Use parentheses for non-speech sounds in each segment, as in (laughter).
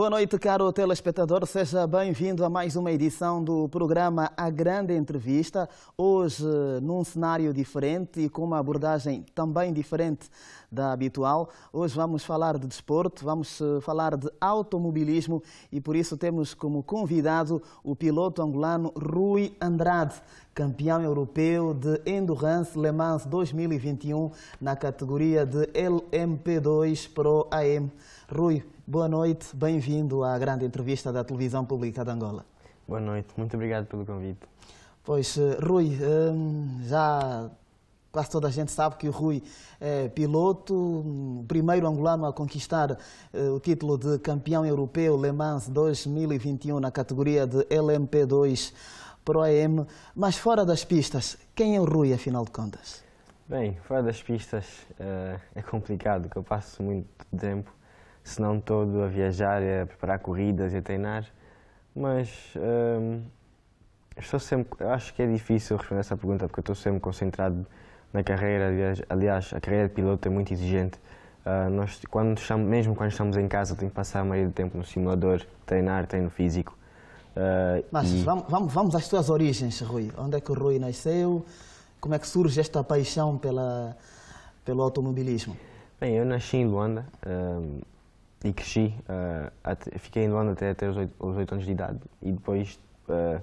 Boa noite, caro telespectador. Seja bem-vindo a mais uma edição do programa A Grande Entrevista. Hoje, num cenário diferente e com uma abordagem também diferente da habitual. Hoje vamos falar de desporto, vamos eh, falar de automobilismo e por isso temos como convidado o piloto angolano Rui Andrade, campeão europeu de Endurance Le Mans 2021 na categoria de LMP2 Pro AM. Rui, Boa noite, bem-vindo à grande entrevista da Televisão Pública de Angola. Boa noite, muito obrigado pelo convite. Pois, eh, Rui, eh, já quase toda a gente sabe que o Rui é piloto, o primeiro angolano a conquistar eh, o título de campeão europeu Le Mans 2021 na categoria de LMP2 Pro AM. Mas fora das pistas, quem é o Rui, afinal de contas? Bem, fora das pistas é complicado, que eu passo muito tempo se não todo a viajar, a preparar corridas e a treinar, mas hum, estou sempre, acho que é difícil responder essa pergunta porque estou sempre concentrado na carreira, aliás, a carreira de piloto é muito exigente, uh, nós, quando estamos, mesmo quando estamos em casa, tenho que passar a maioria do tempo no simulador, treinar, treino físico. Uh, mas e... vamos, vamos às tuas origens, Rui, onde é que o Rui nasceu, como é que surge esta paixão pela, pelo automobilismo? Bem, eu nasci em Luanda, uh, e cresci, uh, eh, até, fiquei no ano até, até os, 8, os 8 anos de idade e depois, uh,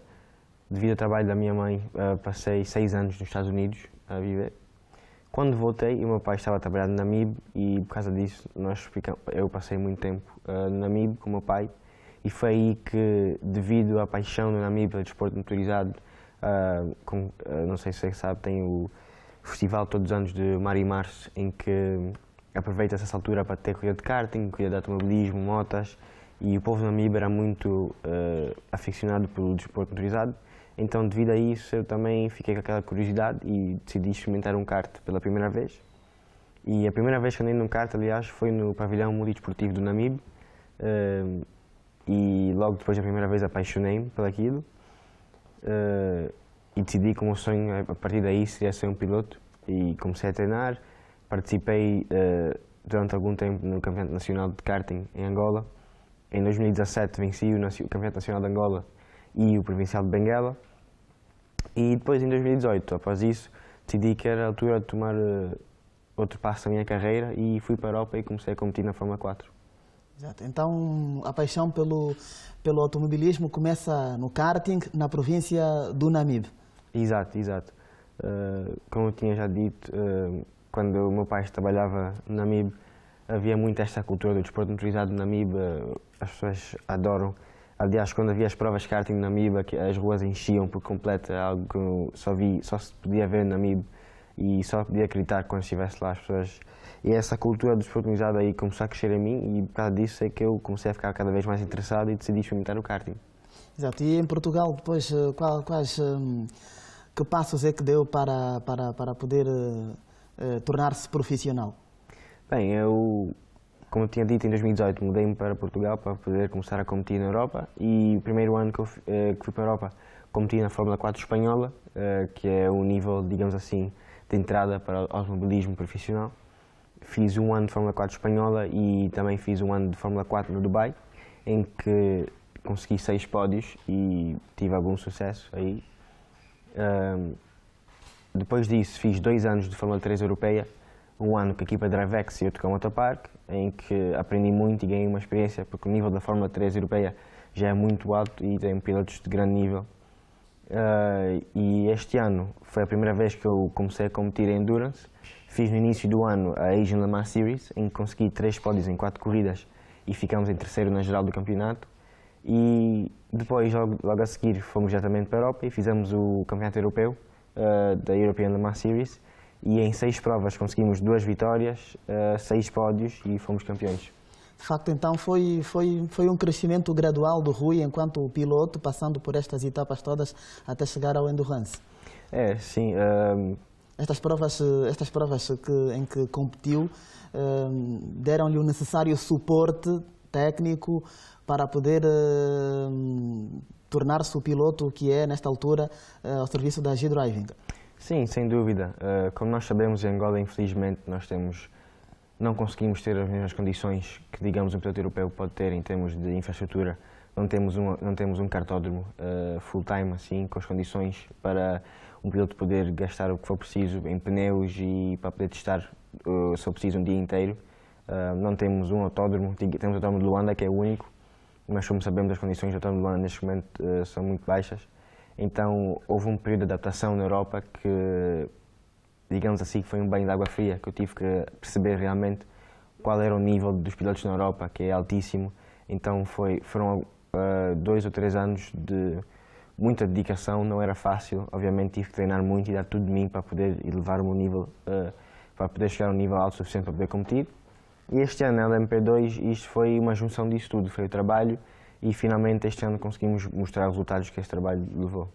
devido ao trabalho da minha mãe, uh, passei 6 anos nos Estados Unidos a viver. Quando voltei, o meu pai estava a trabalhar no Namib e por causa disso nós eu passei muito tempo no Namib com o meu pai e foi aí que, devido à paixão do Namib pelo desporto motorizado, com, não sei se você é sabe, tem o festival todos os anos de Mar e Março em que aproveita-se essa altura para ter corrida de karting, corrida de automobilismo, motas, e o povo Namíbia era é muito uh, aficionado pelo desporto motorizado, então devido a isso eu também fiquei com aquela curiosidade e decidi experimentar um kart pela primeira vez. E a primeira vez que andei num kart, aliás, foi no pavilhão multidesportivo do Namíbia uh, eh, e logo depois da primeira vez apaixonei-me aquilo uh, e decidi que o meu sonho a partir daí seria ser um piloto e comecei a treinar, Participei uh, durante algum tempo no Campeonato Nacional de Karting em Angola. Em 2017 venci o, o Campeonato Nacional de Angola e o Provincial de Benguela. E depois, em 2018, após isso, decidi que era a altura de tomar uh, outro passo na minha carreira e fui para a Europa e comecei a competir na Fórmula 4. Exato. Então, a paixão pelo, pelo automobilismo começa no karting, na província do Namibe. Exato, exato. Uh, como eu tinha já dito, uh, quando o meu pai trabalhava na MIB, havia muito esta cultura do desporto motorizado na MIB, eh, as pessoas adoram. Aliás, quando havia as provas de karting na MIB, as ruas enchiam por completo, é algo que só, vi, só se podia ver na MIB e só podia acreditar quando estivesse lá as pessoas. E essa cultura do desporto motorizado aí começou a crescer em mim e por causa disso é que eu comecei a ficar cada vez mais interessado e decidi experimentar o karting. Exato, e em Portugal depois, eh, quais eh, que passos é que deu para, para, para poder eh, tornar-se profissional? Bem, eu, como eu tinha dito, em 2018 mudei-me para Portugal para poder começar a competir na Europa e o primeiro ano que, eu, eh, que fui para a Europa competi na Fórmula 4 espanhola, eh, que é o nível, digamos assim, de entrada para o automobilismo profissional. Fiz um ano de Fórmula 4 espanhola e também fiz um ano de Fórmula 4 no Dubai, em que consegui seis pódios e tive algum sucesso aí. Depois disso, fiz dois anos de Fórmula 3 europeia, um ano com a equipa Drivex e outro com a Motopark, em que aprendi muito e ganhei uma experiência, porque o nível da Fórmula 3 europeia já é muito alto e tem pilotos de grande nível. Uh, e este ano foi a primeira vez que eu comecei a competir em Endurance. Fiz no início do ano a Asian Le Mans Series, em que consegui três pódios em quatro corridas e ficamos em terceiro na geral do campeonato. E depois, logo, logo a seguir, fomos diretamente para a Europa e fizemos o Campeonato Europeu, eh, da European Le Mans Series e em seis provas conseguimos duas vitórias, uh, seis pódios e fomos campeões. De facto, então, foi, foi, foi um crescimento gradual do Rui enquanto piloto, passando por estas etapas todas até chegar ao Endurance. É, sim. Uh... Estas provas, eh, estas provas que, em que competiu uh, deram-lhe o necessário suporte técnico para poder uh, tornar-se o piloto que é, nesta altura, uh, ao serviço da G-Driving? Sim, sem dúvida. Uh, como nós sabemos, em Angola, infelizmente, nós temos não conseguimos ter as mesmas condições que, digamos, um piloto europeu pode ter em termos de infraestrutura. Não temos um, não temos um cartódromo uh, full-time, assim, com as condições para um piloto poder gastar o que for preciso em pneus e para poder testar, uh, se for preciso, um dia inteiro. Uh, não temos um autódromo, temos o autódromo de Luanda, que é o único, mas como sabemos, as condições do autódromo de Luanda neste momento uh, são muito baixas. Então, houve um período de adaptação na Europa que, digamos assim, foi um banho de água fria, que eu tive que perceber realmente qual era o nível dos pilotos na Europa, que é altíssimo. Então, foi, foram uh, dois ou três anos de muita dedicação, não era fácil. Obviamente, tive que treinar muito e dar tudo de mim para poder elevar o meu nível, para poder chegar a um nível alto suficiente para poder competir. E este ano é o MP2 e isto foi uma junção disso tudo, foi o trabalho e finalmente este ano conseguimos mostrar os resultados que este trabalho levou.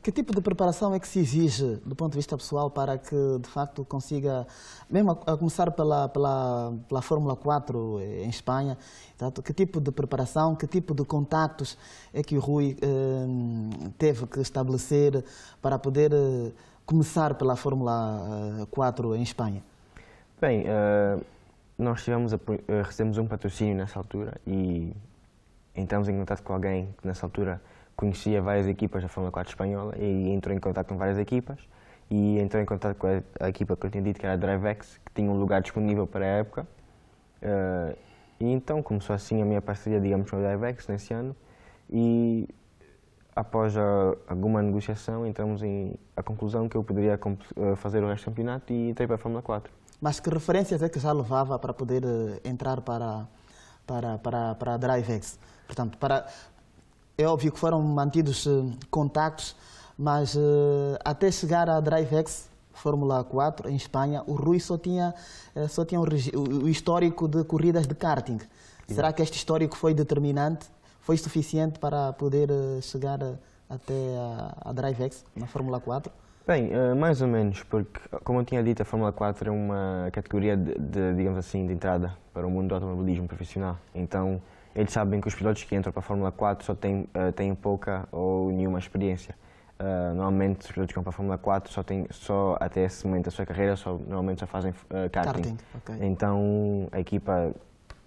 Que tipo de preparação é que se exige do ponto de vista pessoal para que, de facto, consiga, mesmo a, a começar pela, pela, pela Fórmula 4 em Espanha, tanto, que tipo de preparação, que tipo de contactos é que o Rui eh, teve que estabelecer para poder eh, começar pela Fórmula 4 eh, em Espanha? Bem, uh nós tivemos a, eh, recebemos um patrocínio nessa altura e entramos em contato com alguém que nessa altura conhecia várias equipas da Fórmula 4 espanhola e entrou em contato com várias equipas e entrou em contato com a, equipa que eu tinha dito que era a DriveX, que tinha um lugar disponível para a época. Uh, e então começou assim a minha parceria, digamos, com a DriveX nesse ano e após a, alguma negociação entramos em a conclusão que eu poderia eh, fazer o resto do campeonato e entrei para a Fórmula 4. Mas que referências é que já levava para poder eh, entrar para, para, para, para a DriveX? Portanto, para, é óbvio que foram mantidos eh, contactos, mas eh, até chegar à DriveX, Fórmula 4, em Espanha, o Rui só tinha, só tinha o histórico de corridas de karting. Será que este histórico foi determinante? Foi suficiente para poder chegar até a, a DriveX, na Fórmula 4? Bem, eh, mais ou menos, porque, como eu tinha dito, a Fórmula 4 é uma categoria, de, de digamos assim, de entrada para o mundo do automobilismo profissional. Então, eles sabem que os pilotos que entram para a Fórmula 4 só têm, eh, têm pouca ou nenhuma experiência. Uh, normalmente os pilotos que vão para a Fórmula 4 só têm, só até esse momento da sua carreira, só, normalmente só fazem uh, karting. karting okay. Então a equipa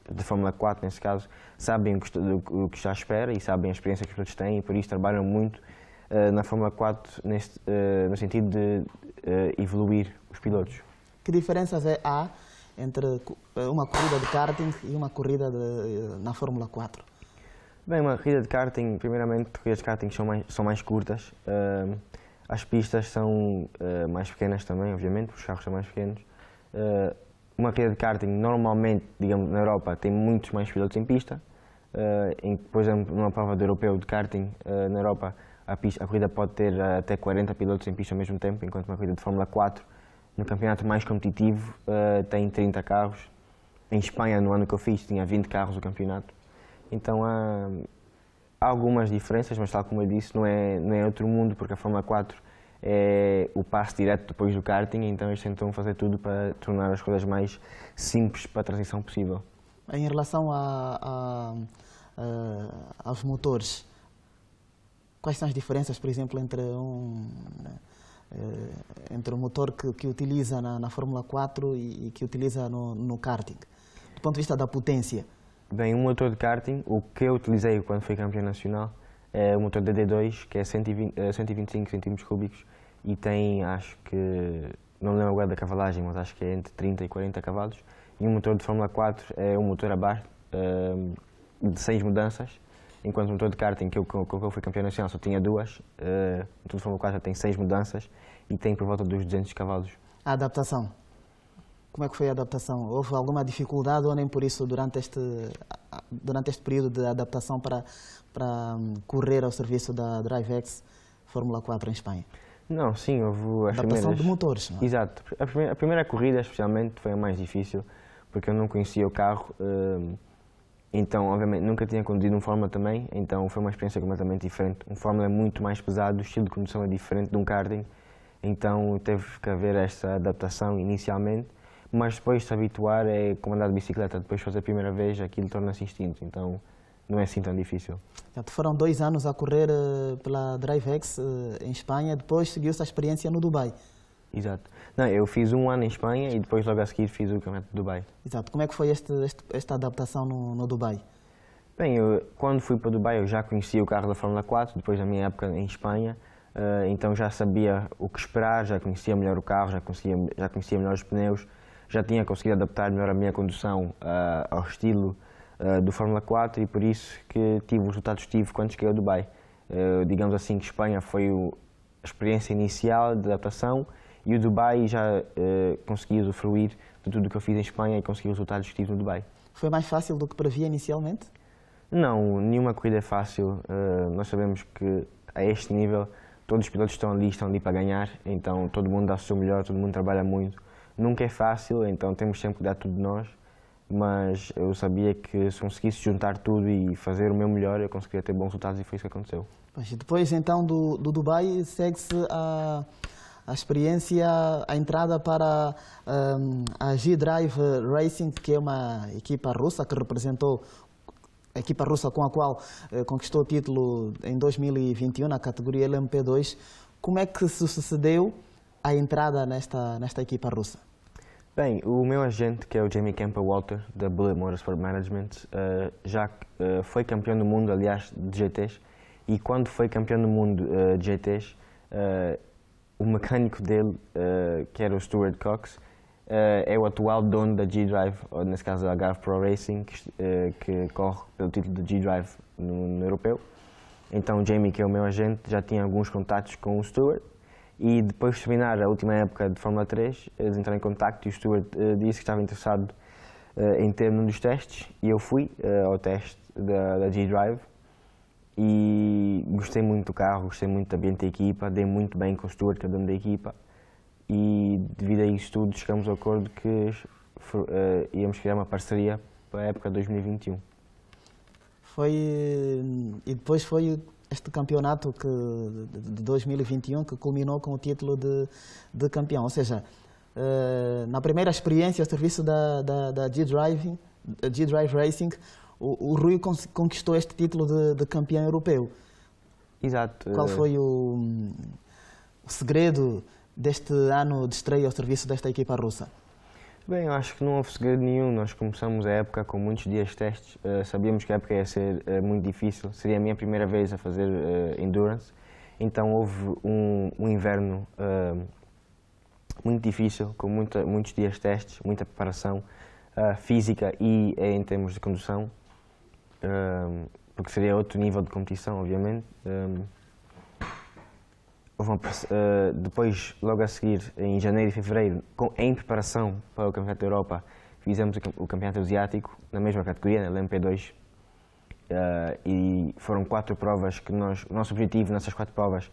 de Fórmula 4, nesse caso, sabem o que, o, o que está à espera e sabem a experiência que os pilotos têm e por isso trabalham muito eh, na Fórmula 4 neste, eh, no sentido de eh, evoluir os pilotos? Que diferenças é, há entre uma corrida de karting e uma corrida de, na Fórmula 4? Bem, uma corrida de karting, primeiramente, corridas de karting são mais, são mais curtas. as pistas são mais pequenas também, obviamente, os carros são mais pequenos uma corrida de karting normalmente, digamos, na Europa tem muitos mais pilotos em pista. Uh, em, por exemplo, numa prova de europeu de karting uh, na Europa a, pista, a corrida pode ter eh, até 40 pilotos em pista ao mesmo tempo, enquanto uma corrida de Fórmula 4, no campeonato mais competitivo, uh, tem 30 carros. Em Espanha, no ano que eu fiz, tinha 20 carros o campeonato. Então há, há algumas diferenças, mas tal como eu disse, não é, não é outro mundo, porque a Fórmula 4 é o passo direto depois do karting, então eles tentam fazer tudo para tornar as coisas mais simples para a transição possível. Em relação a, a, a aos motores, Quais são as diferenças, por exemplo, entre um, né, eh, entre um motor que, que utiliza na, na, Fórmula 4 e, e que utiliza no, no, karting, do ponto de vista da potência? Bem, um motor de karting, o que eu utilizei quando fui campeão nacional, é o motor DD2, que é 120, 125 cm3 e tem, acho que, não me lembro agora da cavalagem, mas acho que é entre 30 e 40 cavalos. E um motor de Fórmula 4 é um motor abaixo, eh, de 6 mudanças, enquanto motor de karting, que eu, que eu fui campeão nacional, só tinha duas. Uh, no Fórmula 4 tem seis mudanças e tem por volta dos 200 cavalos. A adaptação? Como é que foi a adaptação? Houve alguma dificuldade ou nem por isso durante este, durante este período de adaptação para, para hum, correr ao serviço da DriveX Fórmula 4 em Espanha? Não, sim, houve as adaptação primeiras... de motores, não é? Exato. A primeira, a primeira corrida, especialmente, foi a mais difícil, porque eu não conhecia o carro. Uh, então, obviamente, nunca tinha conduzido um Fórmula também, então foi uma experiência completamente diferente. Um Fórmula é muito mais pesado, o estilo de condução é diferente de um karting, então teve que haver esta adaptação inicialmente, mas depois de se habituar é comandar andar de bicicleta, depois fazer a primeira vez aquilo torna-se instinto, então não é assim tão difícil. foram dois anos a correr eh, pela DriveX eh, em Espanha, depois seguiu-se a experiência no Dubai. Exato. Não, eu fiz um ano em Espanha e depois logo a seguir fiz o campeonato de Dubai. Exato. Como é que foi este, este, esta adaptação no, no Dubai? Bem, eu, quando fui para Dubai eu já conhecia o carro da Fórmula 4, depois da minha época em Espanha, uh, então já sabia o que esperar, já conhecia melhor o carro, já conhecia, já conhecia melhor os pneus, já tinha conseguido adaptar melhor a minha condução uh, ao estilo uh, do Fórmula 4 e por isso que tive os resultados que tive quando cheguei ao Dubai. digamos assim que Espanha foi o, a experiência inicial de adaptação e o Dubai já uh, eh, consegui usufruir de tudo o que eu fiz em Espanha e consegui os resultados que tive no Dubai. Foi mais fácil do que previa inicialmente? Não, nenhuma corrida é fácil. Uh, nós sabemos que a este nível todos os pilotos estão ali, estão ali para ganhar, então todo mundo dá o seu melhor, todo mundo trabalha muito. Nunca é fácil, então temos sempre que dar tudo de nós, mas eu sabia que se conseguisse juntar tudo e fazer o meu melhor, eu conseguiria ter bons resultados e foi isso que aconteceu. depois então do, do Dubai, segue-se a a experiência, a entrada para um, ehm, a G-Drive Racing, que é uma equipa russa que representou a equipa russa com a qual eh, conquistou o título em 2021 na categoria LMP2. Como é que sucedeu a entrada nesta, nesta equipa russa? Bem, o meu agente, que é o Jamie Campbell Walter, da Bullet Motorsport Management, uh, já uh, foi campeão do mundo, aliás, de GTs, e quando foi campeão do mundo uh, de GTs, o mecânico dele, uh, que era o Stuart Cox, uh, é o atual dono da G-Drive, ou nesse caso da Garf Pro Racing, que, uh, que, corre pelo título de G-Drive no, no, europeu. Então o Jamie, que é o meu agente, já tinha alguns contatos com o Stuart e depois de terminar a última época de Fórmula 3, eles entraram em contacto e o Stuart disse que estava interessado em ter um dos testes e eu fui ao teste da, da G-Drive e gostei muito do carro, gostei muito do ambiente da equipa, dei muito bem com o Stuart, é o dono da equipa, e devido a isso tudo chegamos ao acordo que uh, íamos criar uma parceria para a época de 2021. Foi, eh, e depois foi este campeonato que, de 2021 que culminou com o título de, de campeão, ou seja, uh, na primeira experiência, ao serviço da, da, da G-Drive Racing, o, o Rui conquistou este título de, de campeão europeu. Exato. Qual eh, foi o, o, segredo deste ano de estreia ao serviço desta equipa russa? Bem, eu acho que não houve segredo nenhum. Nós começamos a época com muitos dias de testes. Uh, sabíamos que a época ia ser uh, muito difícil. Seria a minha primeira vez a fazer uh, endurance. Então houve um, um inverno muito difícil, com muita, muitos dias de testes, muita preparação física e em termos de condução um, porque seria outro nível de competição, obviamente. Um, ah, depois, logo a seguir, em janeiro e fevereiro, com, em preparação para o Campeonato da Europa, fizemos o, Campeonato Asiático, na mesma categoria, na LMP2. Uh, e foram quatro provas que nós, o nosso objetivo nessas quatro provas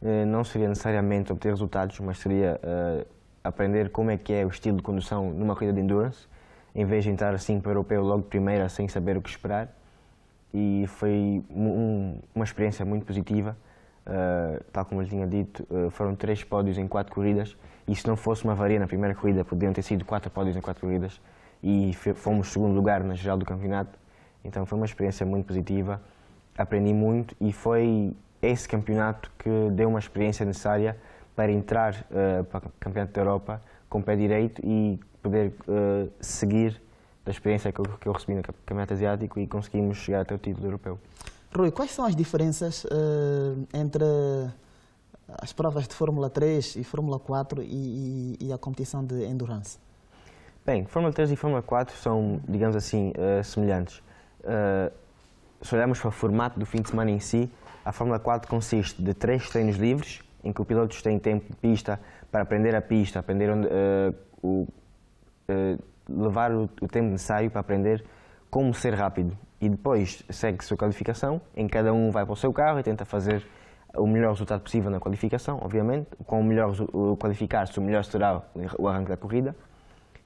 uh, não seria necessariamente obter resultados, mas seria ah, aprender como é que é o estilo de condução numa corrida de endurance, em vez de entrar assim para o europeu logo de primeira sem saber o que esperar e foi um, uma experiência muito positiva. Uh, tal como eu tinha dito, uh, foram três pódios em quatro corridas e se não fosse uma varia na primeira corrida, poderiam ter sido quatro pódios em quatro corridas e fomos segundo lugar na geral do campeonato. Então foi uma experiência muito positiva, aprendi muito e foi esse campeonato que deu uma experiência necessária para entrar uh, para o Campeonato da Europa com o pé direito e poder seguir da experiência que eu, que eu recebi no Campeonato Asiático e conseguimos chegar até o título europeu. Rui, quais são as diferenças uh, entre eh, as provas de Fórmula 3 e Fórmula 4 e, e, e, a competição de endurance? Bem, Fórmula 3 e Fórmula 4 são, digamos assim, uh, semelhantes. Uh, se olharmos para o formato do fim de semana em si, a Fórmula 4 consiste de três treinos livres, em que o piloto tem tempo de pista para aprender a pista, aprender onde, uh, o, levar o, o tempo necessário para aprender como ser rápido. E depois segue-se a qualificação, em cada um vai para o seu carro e tenta fazer o melhor resultado possível na qualificação, obviamente. Com o melhor qualificar-se, o melhor será o arranque da corrida.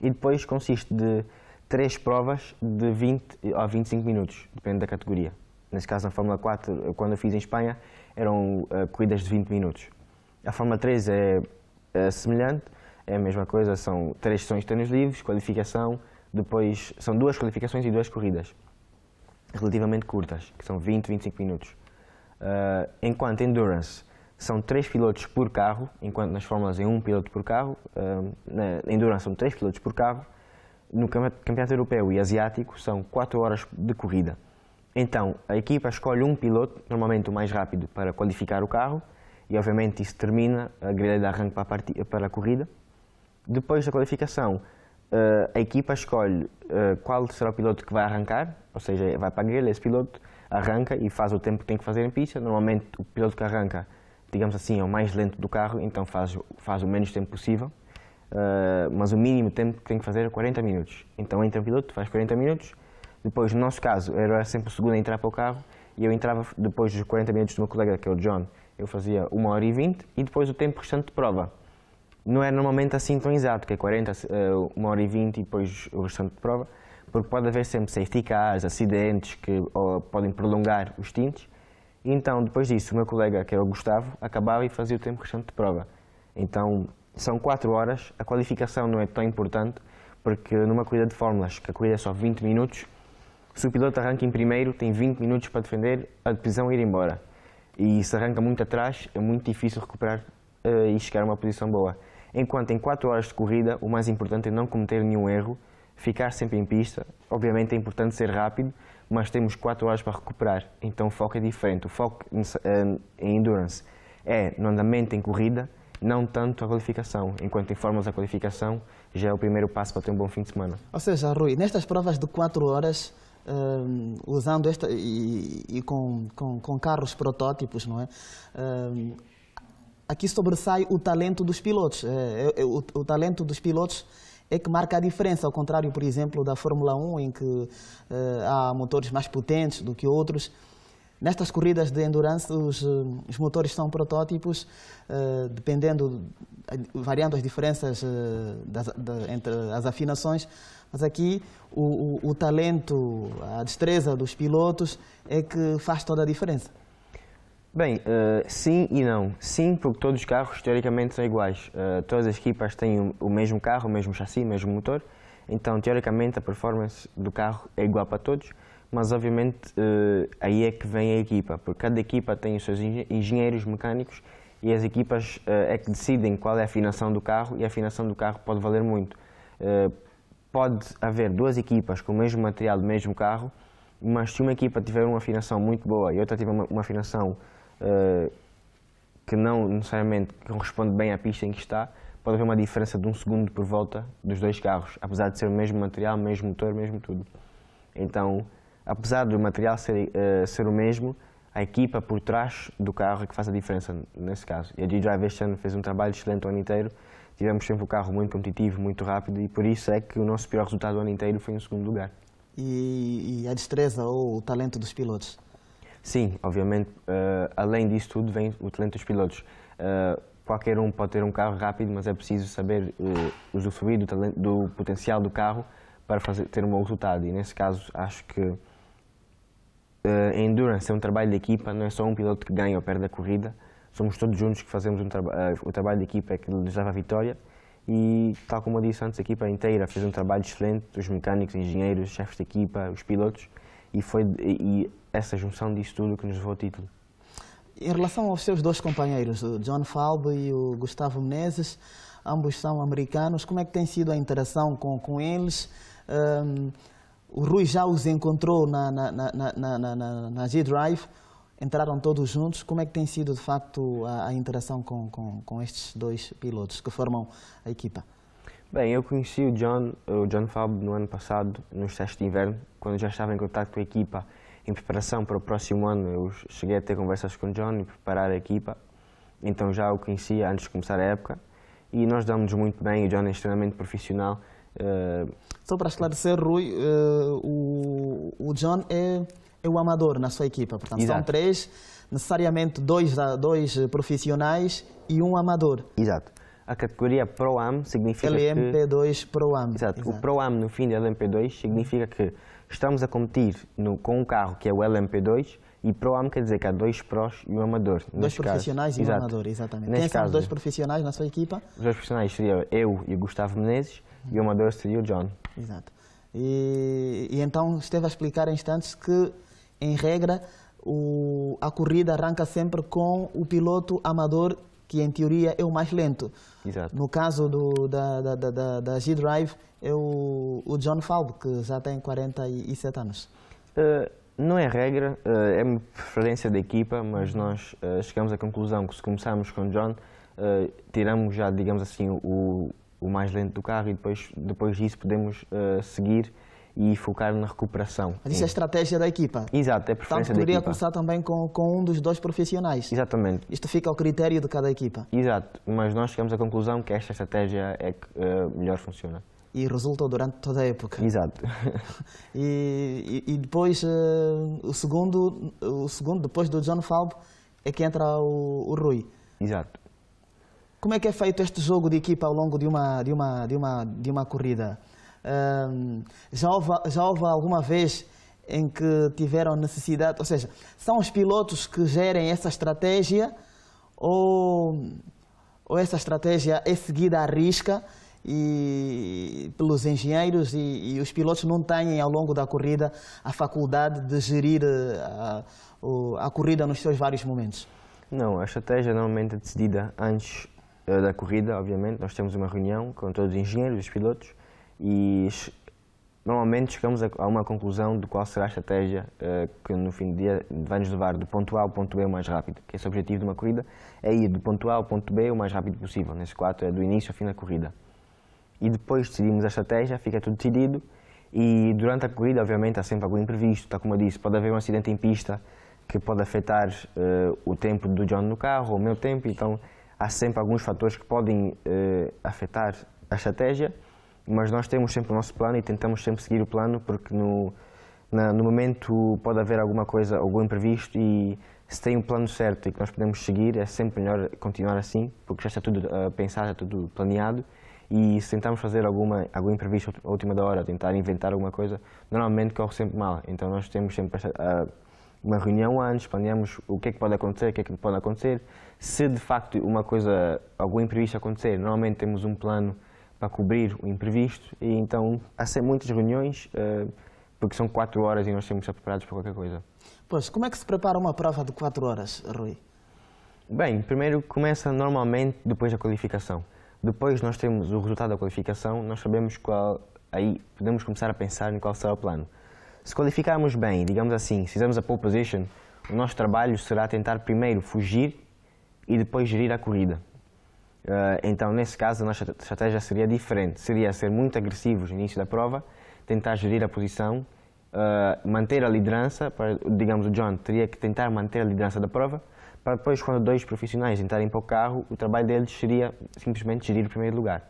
E depois consiste de três provas de 20 a 25 minutos, depende da categoria. Nesse caso, na Fórmula 4, quando eu fiz em Espanha, eram uh, corridas de 20 minutos. A Fórmula 3 é, é semelhante, é a mesma coisa, são três sessões de treinos livres, qualificação, depois são duas qualificações e duas corridas, relativamente curtas, que são 20, 25 minutos. Uh, enquanto Endurance são três pilotos por carro, enquanto nas Fórmulas é um piloto por carro, uh, na Endurance são três pilotos por carro, no Campeonato Europeu e Asiático são quatro horas de corrida. Então, a equipa escolhe um piloto, normalmente o mais rápido, para qualificar o carro, e obviamente isso termina a grelha de arranque para a, partida, para a corrida. Depois da qualificação, eh, a equipa escolhe eh, qual será o piloto que vai arrancar, ou seja, vai para a grelha esse piloto, arranca e faz o tempo que tem que fazer em pista. Normalmente, o piloto que arranca, digamos assim, é o mais lento do carro, então faz, faz o menos tempo possível. Uh, mas o mínimo tempo que tem que fazer é 40 minutos. Então entra o piloto, faz 40 minutos. Depois, no nosso caso, era sempre o segundo a entrar para o carro e eu entrava depois dos 40 minutos do meu colega, que é o John, eu fazia 1 hora e 20 e depois o tempo restante de prova não é normalmente assim tão exato, que é 40, eh, uma hora e 20 e depois o restante de prova, porque pode haver sempre safety cars, acidentes que podem prolongar os tintes. Então, depois disso, o meu colega, que era é o Gustavo, acabava e fazia o tempo restante de prova. Então, são 4 horas, a qualificação não é tão importante, porque numa corrida de fórmulas, que a corrida é só 20 minutos, se o piloto arranca em primeiro, tem 20 minutos para defender a decisão e é ir embora. E se arranca muito atrás, é muito difícil recuperar uh, e chegar a uma posição boa enquanto em 4 horas de corrida o mais importante é não cometer nenhum erro, ficar sempre em pista. Obviamente é importante ser rápido, mas temos 4 horas para recuperar, então o foco é diferente. O foco eh, em, endurance é no andamento em corrida, não tanto a qualificação. Enquanto em formas a qualificação, já é o primeiro passo para ter um bom fim de semana. Ou seja, Rui, nestas provas de 4 horas, eh, usando esta e, e com, com, com, carros protótipos, não é? Eh, aqui sobressai o talento dos pilotos. É, é, o, o, talento dos pilotos é que marca a diferença, ao contrário, por exemplo, da Fórmula 1, em que é, há motores mais potentes do que outros. Nestas corridas de endurance, os, eh, os motores são protótipos, eh, dependendo, variando as diferenças das, entre as afinações, mas aqui o, o, o talento, a destreza dos pilotos é que faz toda a diferença. Bem, uh, sim e não. Sim, porque todos os carros teoricamente são iguais. Uh, todas as equipas têm o, mesmo carro, o mesmo chassi, o mesmo motor. Então, teoricamente, a performance do carro é igual para todos, mas obviamente uh, aí é que vem a equipa, porque cada equipa tem os seus engenheiros mecânicos e as equipas é que decidem qual é a afinação do carro e a afinação do carro pode valer muito. pode haver duas equipas com o mesmo material, o mesmo carro, mas se uma equipa tiver uma afinação muito boa e outra tiver uma, uma afinação eh, que não necessariamente corresponde bem à pista em que está, pode haver uma diferença de um segundo por volta dos dois carros, apesar de ser o mesmo material, mesmo motor, mesmo tudo. Então, apesar do material ser, uh, ser o mesmo, a equipa por trás do carro é que faz a diferença nesse caso. E a G-Drive este ano fez um trabalho excelente o ano inteiro, tivemos sempre o carro muito competitivo, muito rápido e por isso é que o nosso pior resultado o ano inteiro foi em segundo lugar. E, e a destreza ou o talento dos pilotos? Sim, obviamente, uh, além disso tudo vem o talento dos pilotos. Uh, qualquer um pode ter um carro rápido, mas é preciso saber uh, usufruir do, talento, do potencial do carro para fazer, ter um bom resultado. E nesse caso, acho que uh, endurance é um trabalho de equipa, não é só um piloto que ganha ou perde a corrida. Somos todos juntos que fazemos um traba o trabalho de equipa que nos leva à vitória. E, tal como eu disse antes, a equipa inteira fez um trabalho excelente, os mecânicos, engenheiros, chefes de equipa, os pilotos, e foi e, essa junção disso tudo que nos levou ao título. Em relação aos seus dois companheiros, o John Falbo e o Gustavo Menezes, ambos são americanos, como é que tem sido a interação com, com eles? Um, o Rui já os encontrou na, na, na, na G-Drive, entraram todos juntos. Como é que tem sido, de facto, a, a interação com, com, com, estes dois pilotos que formam a equipa? Bem, eu conheci o John, o John Falbo no ano passado, nos testes de inverno, quando já estava em contato com a equipa em preparação para o próximo ano, eu cheguei a ter conversas com o John e preparar a equipa, então já o conhecia antes de começar a época e nós damos muito bem, o John é extremamente profissional. Eh, Só para esclarecer, Rui, eh, o, o John é, é o amador na sua equipa, portanto Exato. são três, necessariamente dois, ah, dois profissionais e um amador. Exato. A categoria Pro-Am significa LMP2 que... LMP2 Pro-Am. Exato. Exato. O Pro-Am no fim da LMP2 significa que Estamos a competir no, com um carro que é o LMP2 e Pro-Am quer dizer que há dois pros e um amador. Dois profissionais caso. e um Exato. amador, exatamente. Neste Quem caso, são os dois profissionais na sua equipa? Os dois profissionais seriam eu e o Gustavo Menezes uhum. e o amador seria o John. Exato. E, e então esteve a explicar em instantes que, em regra, o, a corrida arranca sempre com o piloto amador, que em teoria é o mais lento. Exato. No caso do, da, da, da, da G-Drive, é o, o John Falbo, que já tem 47 anos. Uh, não é regra, uh, é uma preferência da equipa, mas nós uh, chegamos à conclusão que se começarmos com John, tiramos já, digamos assim, o, o mais lento do carro e depois, depois disso podemos seguir e focar na recuperação. Mas isso é a estratégia da equipa? Exato, é a preferência Tanto poderia da equipa. começar também com, com um dos dois profissionais? Exatamente. Isto fica ao critério de cada equipa? Exato, mas nós chegamos à conclusão que esta estratégia é que uh, melhor funciona. E resultou durante toda a época? Exato. (laughs) e, e, e, depois, uh, o, segundo, o segundo, depois do John Falb, é que entra o, o Rui. Exato. Como é que é feito este jogo de equipa ao longo de uma, de uma, de uma, de uma corrida? já, houve, já houve alguma vez em que tiveram necessidade, ou seja, são os pilotos que gerem essa estratégia ou, ou essa estratégia é seguida à risca e, pelos engenheiros e, e os pilotos não têm ao longo da corrida a faculdade de gerir a, ah, a, a corrida nos seus vários momentos? Não, a estratégia é normalmente é decidida antes eh, da corrida, obviamente. Nós temos uma reunião com todos os engenheiros, os pilotos, e normalmente chegamos a, uma conclusão de qual será a estratégia eh, que no fim do dia vai nos levar do ponto A ao ponto B o mais rápido. Que esse é o objetivo de uma corrida, é ir do ponto A ao ponto B o mais rápido possível. Nesse quadro é do início ao fim da corrida. E depois decidimos a estratégia, fica tudo decidido e durante a corrida, obviamente, há sempre algum imprevisto, está como eu disse, pode haver um acidente em pista que pode afetar uh, o tempo do John no carro, o meu tempo, então há sempre alguns fatores que podem uh, afetar a estratégia mas nós temos sempre o nosso plano e tentamos sempre seguir o plano, porque no, na, no momento pode haver alguma coisa, algum imprevisto, e se tem um plano certo e que nós podemos seguir, é sempre melhor continuar assim, porque já está tudo uh, pensado, está tudo planeado, e se tentarmos fazer alguma, algum imprevisto à última da hora, tentar inventar alguma coisa, normalmente corre sempre mal. Então nós temos sempre uh, uma reunião antes, planeamos o que é que pode acontecer, o que é que não pode acontecer. Se de facto uma coisa, algum imprevisto acontecer, normalmente temos um plano para cobrir o imprevisto e então há sempre muitas reuniões, eh, porque são quatro horas e nós temos que estar preparados para qualquer coisa. Pois, como é que se prepara uma prova de quatro horas, Rui? Bem, primeiro começa normalmente depois da qualificação. Depois nós temos o resultado da qualificação, nós sabemos qual, aí podemos começar a pensar em qual será o plano. Se qualificarmos bem, digamos assim, se fizermos a pole position, o nosso trabalho será tentar primeiro fugir e depois gerir a corrida. Uh, então, nesse caso, a nossa estratégia seria diferente. Seria ser muito agressivos no início da prova, tentar gerir a posição, uh, manter a liderança, para, digamos, o John teria que tentar manter a liderança da prova, para depois, quando dois profissionais entrarem para o carro, o trabalho deles seria simplesmente gerir o primeiro lugar.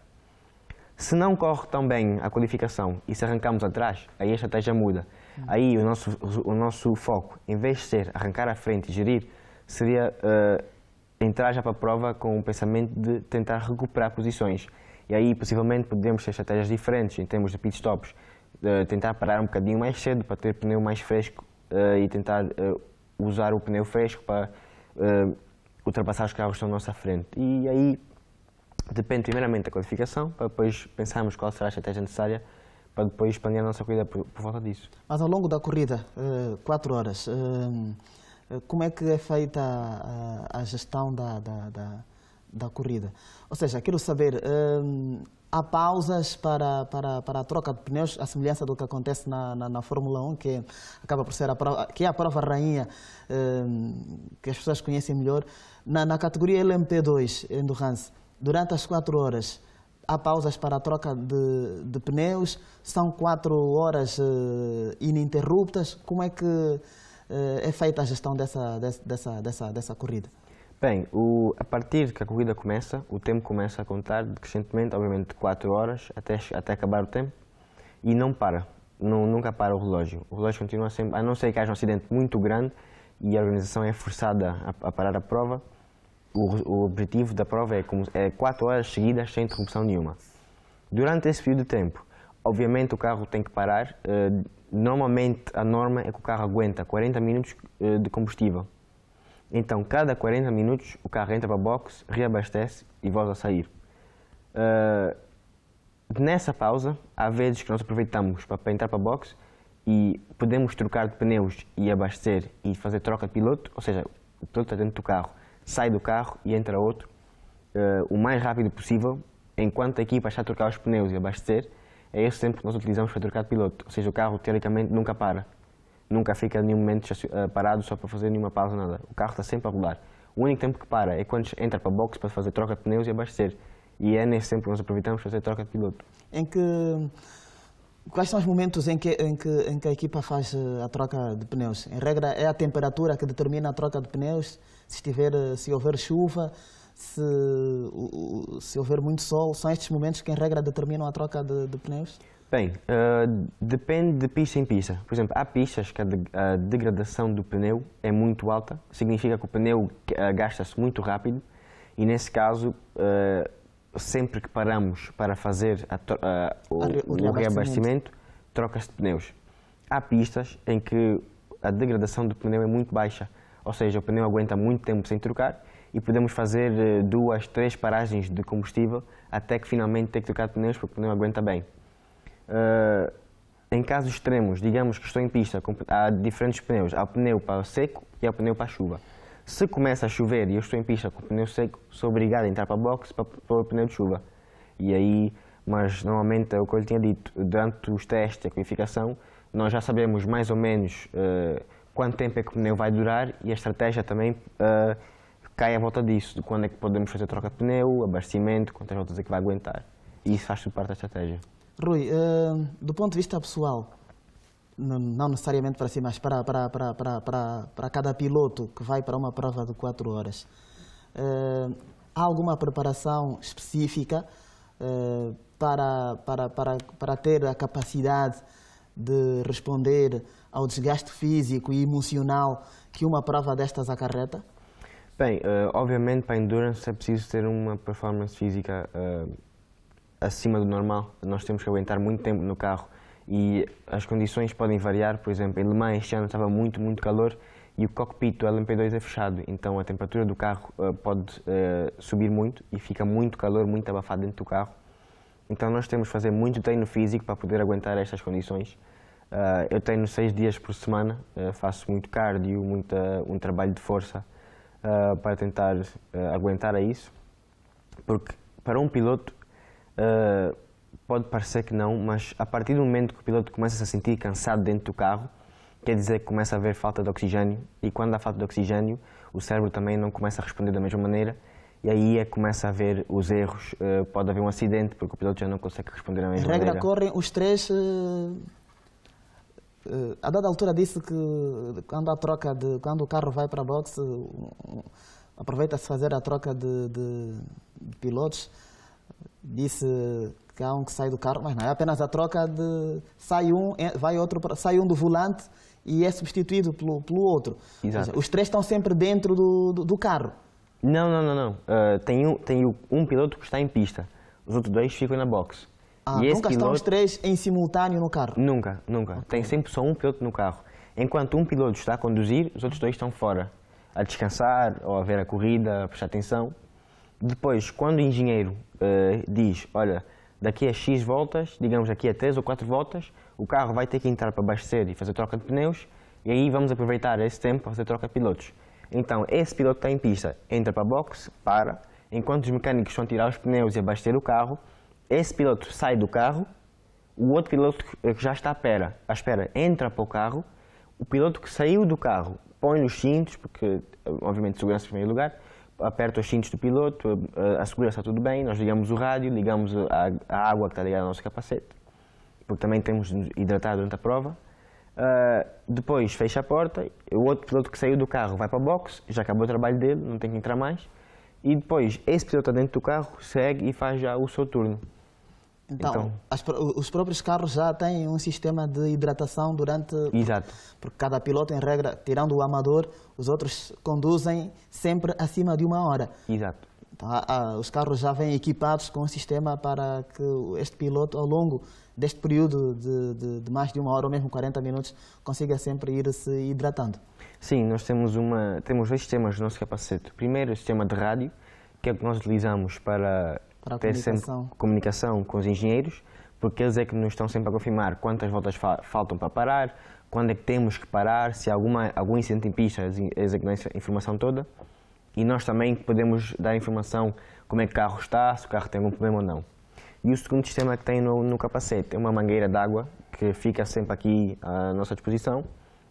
Se não corre tão bem a qualificação e se arrancamos atrás, aí a estratégia muda. Uhum. Aí o nosso, o nosso foco, em vez de ser arrancar à frente e gerir, seria... Uh, entrar já para a prova com o pensamento de tentar recuperar posições. E aí, possivelmente, podemos ter estratégias diferentes em termos de pit stops. Uh, tentar parar um bocadinho mais cedo para ter pneu mais fresco uh, e tentar uh, usar o pneu fresco para ultrapassar os carros que estão à nossa frente. E aí depende primeiramente da qualificação, para depois pensarmos qual será a estratégia necessária para depois expandir a nossa corrida por, por volta disso. Mas ao longo da corrida, 4 horas, eh, como é que é feita a, a, a gestão da, da, da, da, corrida? Ou seja, quero saber, hum, há pausas para, para, para a troca de pneus, a semelhança do que acontece na, na, na Fórmula 1, que acaba por ser a prova, que é a prova rainha, hum, que as pessoas conhecem melhor. Na, na categoria LMP2, Endurance, durante as quatro horas, há pausas para a troca de, de pneus, são quatro horas uh, ininterruptas. Como é que eh, é feita a gestão dessa, dessa, dessa, dessa corrida? Bem, o, a partir que a corrida começa, o tempo começa a contar decrescentemente, obviamente, de 4 horas até, até acabar o tempo e não para, não, nunca para o relógio. O relógio continua sempre, a não ser que haja um acidente muito grande e a organização é forçada a, a parar a prova, o, o, objetivo da prova é, como, é 4 horas seguidas sem interrupção nenhuma. Durante esse período de tempo, obviamente o carro tem que parar. Eh, normalmente a norma é que o carro aguenta 40 minutos eh, de combustível. Então, cada 40 minutos o carro entra para a box, reabastece e volta a sair. Eh, nessa pausa, há vezes que nós aproveitamos para entrar para a box e podemos trocar de pneus e abastecer e fazer troca de piloto, ou seja, o piloto está dentro do carro, sai do carro e entra outro, o mais rápido possível, enquanto a equipa está a trocar os pneus e abastecer, é esse tempo que nós utilizamos para trocar de piloto. Ou seja, o carro teoricamente nunca para. Nunca fica em nenhum momento eh, parado só para fazer nenhuma pausa, nada. O carro está sempre a rodar. O único tempo que para é quando entra para a box para fazer troca de pneus e abastecer. E é nesse tempo que nós aproveitamos para fazer troca de piloto. Em que... Quais são os momentos em que, em, que, em que a equipa faz eh, a troca de pneus? Em regra, é a temperatura que determina a troca de pneus? Se, eh, se houver chuva, se, se houver muito sol, são estes momentos que, em regra, determinam a troca de, de pneus? Bem, uh, depende de pista em pista. Por exemplo, há pistas que a, de, a degradação do pneu é muito alta, significa que o pneu eh, gasta-se muito rápido e, nesse caso, uh, sempre que paramos para fazer a, uh, o, o, o reabastecimento, troca-se de pneus. Há pistas em que a degradação do pneu é muito baixa, ou seja, o pneu aguenta muito tempo sem trocar e podemos fazer eh, duas, três paragens de combustível até que finalmente ter que trocar pneus porque o pneu aguenta bem. Uh, em casos extremos, digamos que estou em pista, há diferentes pneus. Há o pneu para o seco e há o pneu para a chuva. Se começa a chover e eu estou em pista com o pneu seco, sou obrigado a entrar para a box para pôr o pneu de chuva. E aí, mas normalmente é o que eu lhe tinha dito, durante os testes e a qualificação, nós já sabemos mais ou menos uh, quanto tempo é que o pneu vai durar e a estratégia também uh, cai à volta disso, de quando é que podemos fazer troca de pneu, abastecimento, quantas voltas é que vai aguentar. E isso faz parte da estratégia. Rui, uh, do ponto de vista pessoal, não, não necessariamente para si, mas para, para, para, para, para, para cada piloto que vai para uma prova de 4 horas, uh, há alguma preparação específica uh, para, para, para, para ter a capacidade de responder ao desgaste físico e emocional que uma prova destas acarreta? Bem, uh, obviamente para a endurance é preciso ter uma performance física uh, acima do normal. Nós temos que aguentar muito tempo no carro e as condições podem variar. Por exemplo, em Le Mans este ano estava muito, muito calor e o cockpit do LMP2 é fechado, então a temperatura do carro uh, pode subir muito e fica muito calor, muito abafado dentro do carro. Então nós temos que fazer muito treino físico para poder aguentar estas condições. eu treino seis dias por semana, faço muito cardio, muita, um trabalho de força uh, para tentar uh, aguentar a isso, porque para um piloto uh, pode parecer que não, mas a partir do momento que o piloto começa a se sentir cansado dentro do carro, quer dizer que começa a haver falta de oxigênio e quando há falta de oxigênio, o cérebro também não começa a responder da mesma maneira e aí é que começa a haver os erros, pode haver um acidente porque o piloto já não consegue responder da mesma regra maneira. regra correm os três eh, a dada altura disse que quando a troca de quando o carro vai para a boxe aproveita-se fazer a troca de, de, de, pilotos disse que há um que sai do carro mas não é apenas a troca de sai um é, vai outro sai um do volante e é substituído pelo, pelo outro Exato. Seja, os três estão sempre dentro do, do, do carro não não não não uh, tem um tem um piloto que está em pista os outros dois ficam na boxe ah, e nunca piloto... estão os três em simultâneo no carro? Nunca, nunca. Okay. Tem sempre só um piloto no carro. Enquanto um piloto está a conduzir, os outros dois estão fora, a descansar ou a ver a corrida, a prestar atenção. Depois, quando o engenheiro uh, diz, olha, daqui a X voltas, digamos aqui a 3 ou 4 voltas, o carro vai ter que entrar para abastecer e fazer troca de pneus, e aí vamos aproveitar esse tempo para fazer troca de pilotos. Então, esse piloto está em pista, entra para a box, para, enquanto os mecânicos estão a tirar os pneus e abastecer o carro, esse piloto sai do carro, o outro piloto que já está à espera, à espera entra para o carro, o piloto que saiu do carro põe os cintos, porque obviamente segurança em primeiro lugar, aperta os cintos do piloto, a segurança está tudo bem, nós ligamos o rádio, ligamos a, a água que está ligada ao nosso capacete, porque também temos de hidratar durante a prova. Uh, depois fecha a porta, o outro piloto que saiu do carro vai para o box, já acabou o trabalho dele, não tem que entrar mais. E depois esse piloto está dentro do carro, segue e faz já o seu turno. Então, então as, os próprios carros já têm um sistema de hidratação durante. Exato. Porque cada piloto, em regra, tirando o amador, os outros conduzem sempre acima de uma hora. Exato. Então, os carros já vêm equipados com um sistema para que este piloto, ao longo deste período de, de, de, mais de uma hora ou mesmo 40 minutos, consiga sempre ir se hidratando. Sim, nós temos, uma, temos dois sistemas no nosso capacete. O primeiro é o sistema de rádio, que é o que nós utilizamos para para a ter comunicação. sempre comunicação com os engenheiros, porque eles é que nos estão sempre a confirmar quantas voltas fa faltam para parar, quando é que temos que parar, se há alguma, algum incidente em pista, eles é que dão essa informação toda. E nós também podemos dar informação como é que o carro está, se o carro tem algum problema ou não. E o segundo sistema que tem no, no capacete é uma mangueira d'água que fica sempre aqui à nossa disposição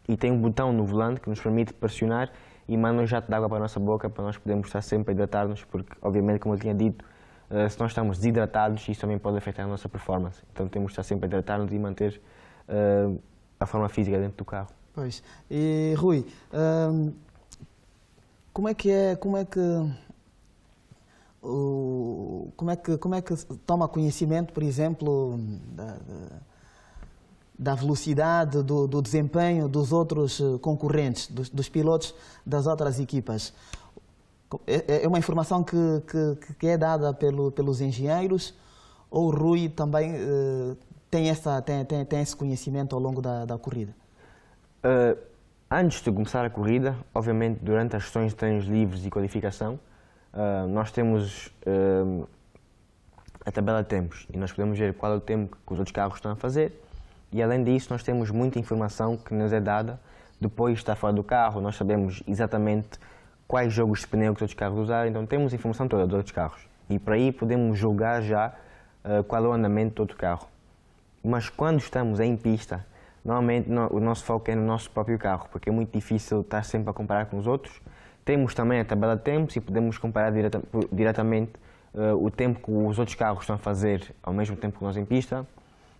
e tem um botão no volante que nos permite pressionar e manda um jato de água para a nossa boca para nós podermos estar sempre a hidratar-nos, porque, obviamente, como eu tinha dito, eh, se nós estamos desidratados, isso também pode afetar a nossa performance. Então temos de estar sempre a hidratar-nos e manter uh, a forma física dentro do carro. Pois. E, Rui, ehm, como é que é, como é que, como é que, como é que toma conhecimento, por exemplo, da, da velocidade, do, do, desempenho dos outros eh, concorrentes, dos, dos pilotos das outras equipas? É, é, é, uma informação que, que, que, é dada pelo, pelos engenheiros ou o Rui também uh, tem, essa, tem, tem, tem, esse conhecimento ao longo da, da corrida? Uh, antes de começar a corrida, obviamente durante as sessões de treinos livres e qualificação, uh, nós temos a tabela de tempos e nós podemos ver qual é o tempo que os outros carros estão a fazer e além disso nós temos muita informação que nos é dada depois de estar fora do carro, nós sabemos exatamente quais jogos de pneu que os outros carros usaram, então temos informação toda dos outros carros. E para aí podemos julgar já uh, qual é o andamento do outro carro. Mas quando estamos em pista, normalmente no, o nosso foco é no nosso próprio carro, porque é muito difícil estar sempre a comparar com os outros. Temos também a tabela de tempos e podemos comparar direta, diretamente uh, o tempo que os outros carros estão a fazer ao mesmo tempo que nós em pista,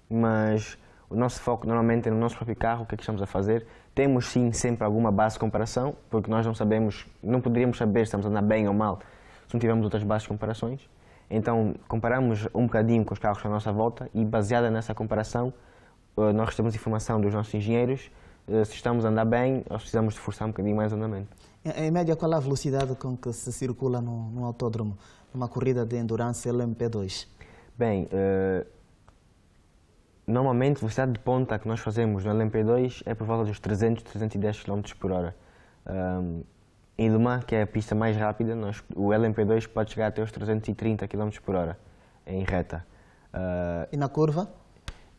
mas o nosso foco normalmente é no nosso próprio carro, o que é que estamos a fazer temos sim sempre alguma base de comparação, porque nós não sabemos, não poderíamos saber se estamos a andar bem ou mal se não tivermos outras bases de comparações. Então, comparamos um bocadinho com os carros à nossa volta e, baseada nessa comparação, eh, nós recebemos informação dos nossos engenheiros eh, se estamos a andar bem ou se precisamos de forçar um bocadinho mais o andamento. Em média, qual a velocidade com que se circula no, autódromo, numa corrida de endurance LMP2? Bem, eh, Normalmente, a velocidade de ponta que nós fazemos no LMP2 é por volta dos 300, 310 km por hora. Um, em Lumã, que é a pista mais rápida, nós, o LMP2 pode chegar até os 330 km por hora em reta. Uh, e na curva?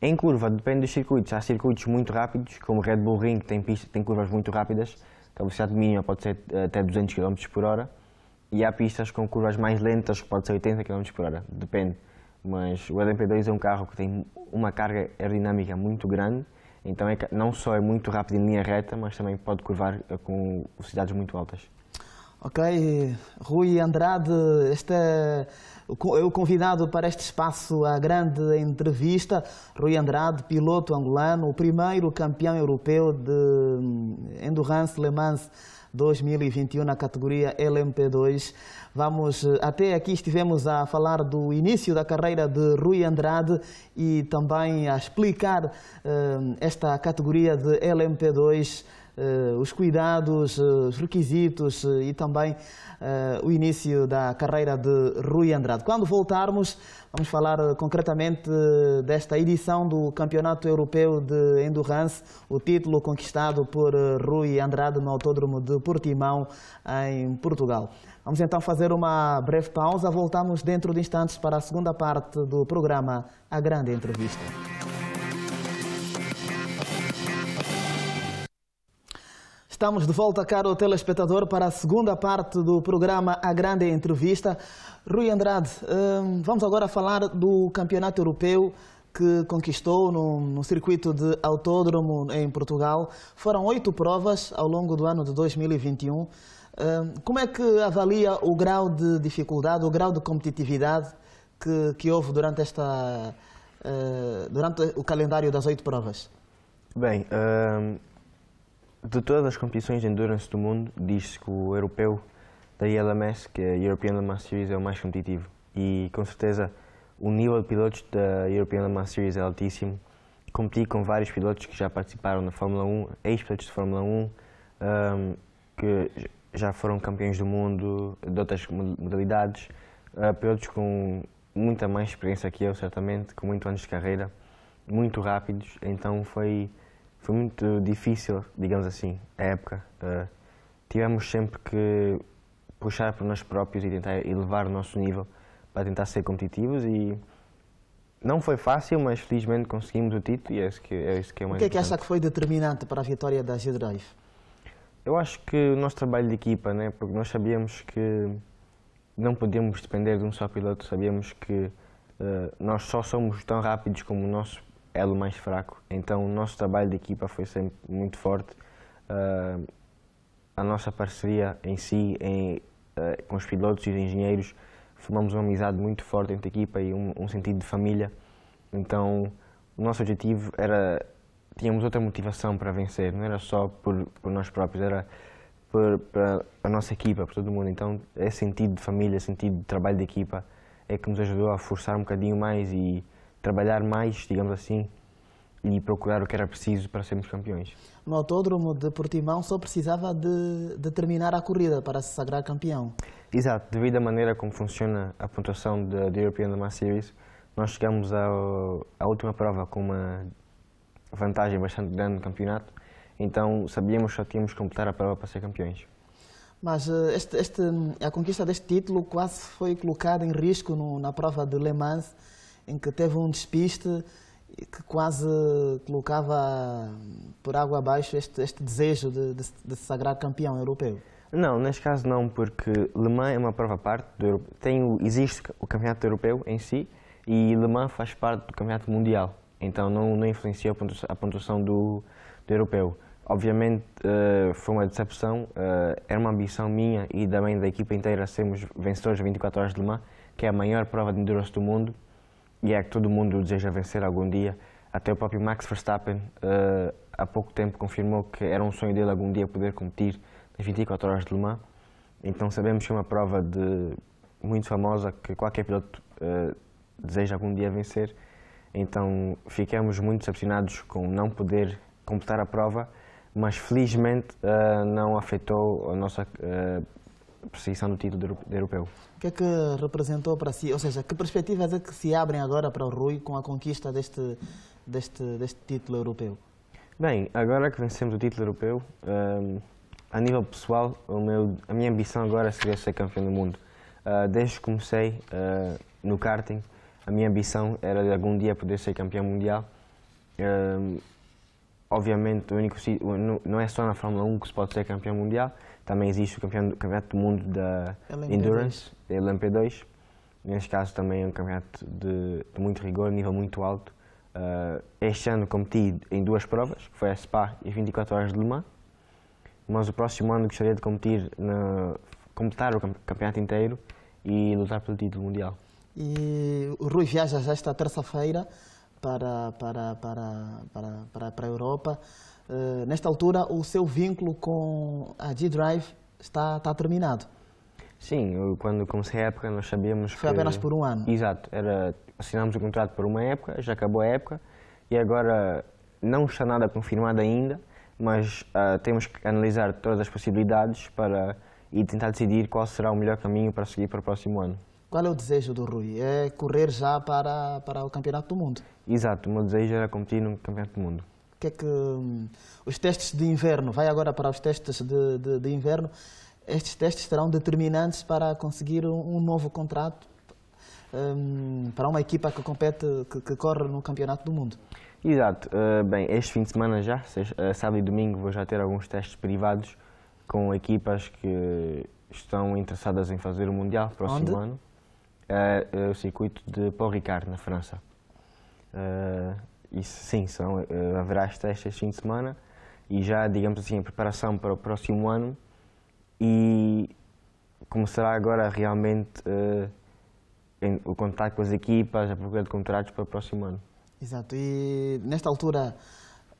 Em curva, depende dos circuitos. Há circuitos muito rápidos, como Red Bull Ring, que tem, pista, tem curvas muito rápidas, a velocidade mínima pode ser eh, até 200 km por hora. E há pistas com curvas mais lentas, que pode ser 80 km por hora, depende mas o LMP2 é um carro que tem uma carga aerodinâmica muito grande, então é, não só é muito rápido em linha reta, mas também pode curvar eh, com velocidades muito altas. Ok, Rui Andrade, este é o é convidado para este espaço, à grande entrevista. Rui Andrade, piloto angolano, o primeiro campeão europeu de hum, Endurance Le Mans 2021 na categoria LMP2. Vamos eh, até aqui estivemos a falar do início da carreira de Rui Andrade e também a explicar eh, esta categoria de LMP2 eh, os cuidados, eh, os requisitos eh, e também o início da carreira de Rui Andrade. Quando voltarmos, vamos falar concretamente desta edição do Campeonato Europeu de Endurance, o título conquistado por Rui Andrade no Autódromo de Portimão, em Portugal. Vamos então fazer uma breve pausa. Voltamos dentro de instantes para a segunda parte do programa A Grande Entrevista. Estamos de volta, caro telespectador, para a segunda parte do programa A Grande Entrevista. Rui Andrade, hum, vamos agora falar do campeonato europeu que conquistou no, no, circuito de autódromo em Portugal. Foram oito provas ao longo do ano de 2021. Hum, como é que avalia o grau de dificuldade, o grau de competitividade que, que houve durante, esta, eh, durante o calendário das oito provas? Bem, hum, de todas as competições de endurance do mundo, diz-se que o europeu da ILMS, que é a European Le Mans Series, é o mais competitivo. E com certeza o nível de pilotos da European Le Mans Series é altíssimo. Competi com vários pilotos que já participaram na Fórmula 1, ex-pilotos de Fórmula 1, um, que já foram campeões do mundo de outras modalidades, uh, pilotos com muita mais experiência que eu, certamente, com muito anos de carreira, muito rápidos, então foi foi muito difícil, digamos assim, a época. Uh, tivemos sempre que puxar por nós próprios e tentar elevar o nosso nível para tentar ser competitivos e não foi fácil, mas felizmente conseguimos o título e é isso que é, isso que é o mais O que é que acha que foi determinante para a vitória da G-Drive? Eu acho que o nosso trabalho de equipa, né, porque nós sabíamos que não podíamos depender de um só piloto, sabíamos que uh, nós só somos tão rápidos como o nosso elo mais fraco. Então o nosso trabalho de equipa foi sempre muito forte. Uh, a nossa parceria em si, em, uh, com os pilotos e os engenheiros, formamos uma amizade muito forte entre a equipa e um, um, sentido de família. Então o nosso objetivo era, tínhamos outra motivação para vencer, não era só por, por nós próprios, era por, para a nossa equipa, para todo mundo. Então esse sentido de família, sentido de trabalho de equipa é que nos ajudou a forçar um bocadinho mais e trabalhar mais, digamos assim, e procurar o que era preciso para sermos campeões. No autódromo de Portimão só precisava de, de terminar a corrida para se sagrar campeão. Exato, devido à maneira como funciona a pontuação da European Le Mans Series, nós chegamos à última prova com uma vantagem bastante grande no campeonato, então sabíamos que só tínhamos que completar a prova para ser campeões. Mas eh, este, este, a conquista deste título quase foi colocada em risco no, na prova de Le Mans, em que teve um despiste que quase colocava hum, por água abaixo este, este desejo de, de, de, se sagrar campeão europeu? Não, neste caso não, porque Le Mans é uma prova à parte, do, tem o, existe o campeonato europeu em si e Le Mans faz parte do campeonato mundial, então não, não influencia a pontuação, a pontuação do, do, europeu. Obviamente uh, foi uma decepção, uh, era uma ambição minha e também da equipa inteira sermos vencedores de 24 horas de Le Mans, que é a maior prova de endurance do mundo, e é que todo mundo deseja vencer algum dia. Até o próprio Max Verstappen, uh, há pouco tempo, confirmou que era um sonho dele algum dia poder competir nas 24 horas de Le Mans. Então sabemos que é uma prova de, muito famosa que qualquer piloto uh, deseja algum dia vencer. Então ficamos muito decepcionados com não poder completar a prova, mas felizmente uh, não afetou a nossa perseguição do título de europeu. O que é que representou para si? Ou seja, que perspectivas é que se abrem agora para o Rui com a conquista deste, deste, deste título europeu? Bem, agora que vencemos o título europeu, um, a nível pessoal, meu, a minha ambição agora seria ser campeão do mundo. Uh, desde que comecei uh, no karting, a minha ambição era de algum dia poder ser campeão mundial. Um, obviamente, o único, não é só na Fórmula 1 que se pode ser campeão mundial, também existe o Campeonato do Mundo da LMP2. Endurance, LMP2. Neste caso também é um campeonato de, de muito rigor, nível muito alto. Uh, este ano competi em duas provas, foi a Spa e 24 Horas de Le Mans. Mas o próximo ano gostaria de competir na, completar o campeonato inteiro e lutar pelo título mundial. E o Rui viaja já esta terça-feira para, para, para, para, para, para a Europa. Uh, nesta altura, o seu vínculo com a G-Drive está, está terminado. Sim, eu, quando comecei a época nós sabíamos Foi que... Foi apenas por um ano. Exato, era, assinamos o contrato por uma época, já acabou a época e agora não está nada confirmado ainda, mas uh, temos que analisar todas as possibilidades para e tentar decidir qual será o melhor caminho para seguir para o próximo ano. Qual é o desejo do Rui? É correr já para, para o Campeonato do Mundo? Exato, o meu desejo era competir no Campeonato do Mundo. Que é que, hum, os testes de inverno, vai agora para os testes de, de, de inverno, estes testes serão determinantes para conseguir um, um novo contrato um, para uma equipa que compete, que, que, corre no Campeonato do Mundo. Exato. Uh, bem, este fim de semana já, eh, sábado e domingo, vou já ter alguns testes privados com equipas que estão interessadas em fazer o Mundial próximo Onde? ano. É, é, o circuito de Paul Ricard, na França. e é, sim, são, é, haverá as testes este fim de semana e já, digamos assim, a preparação para o próximo ano e começará agora realmente uh, em, o contato com as equipas, a procura de contratos para o próximo ano. Exato, e nesta altura,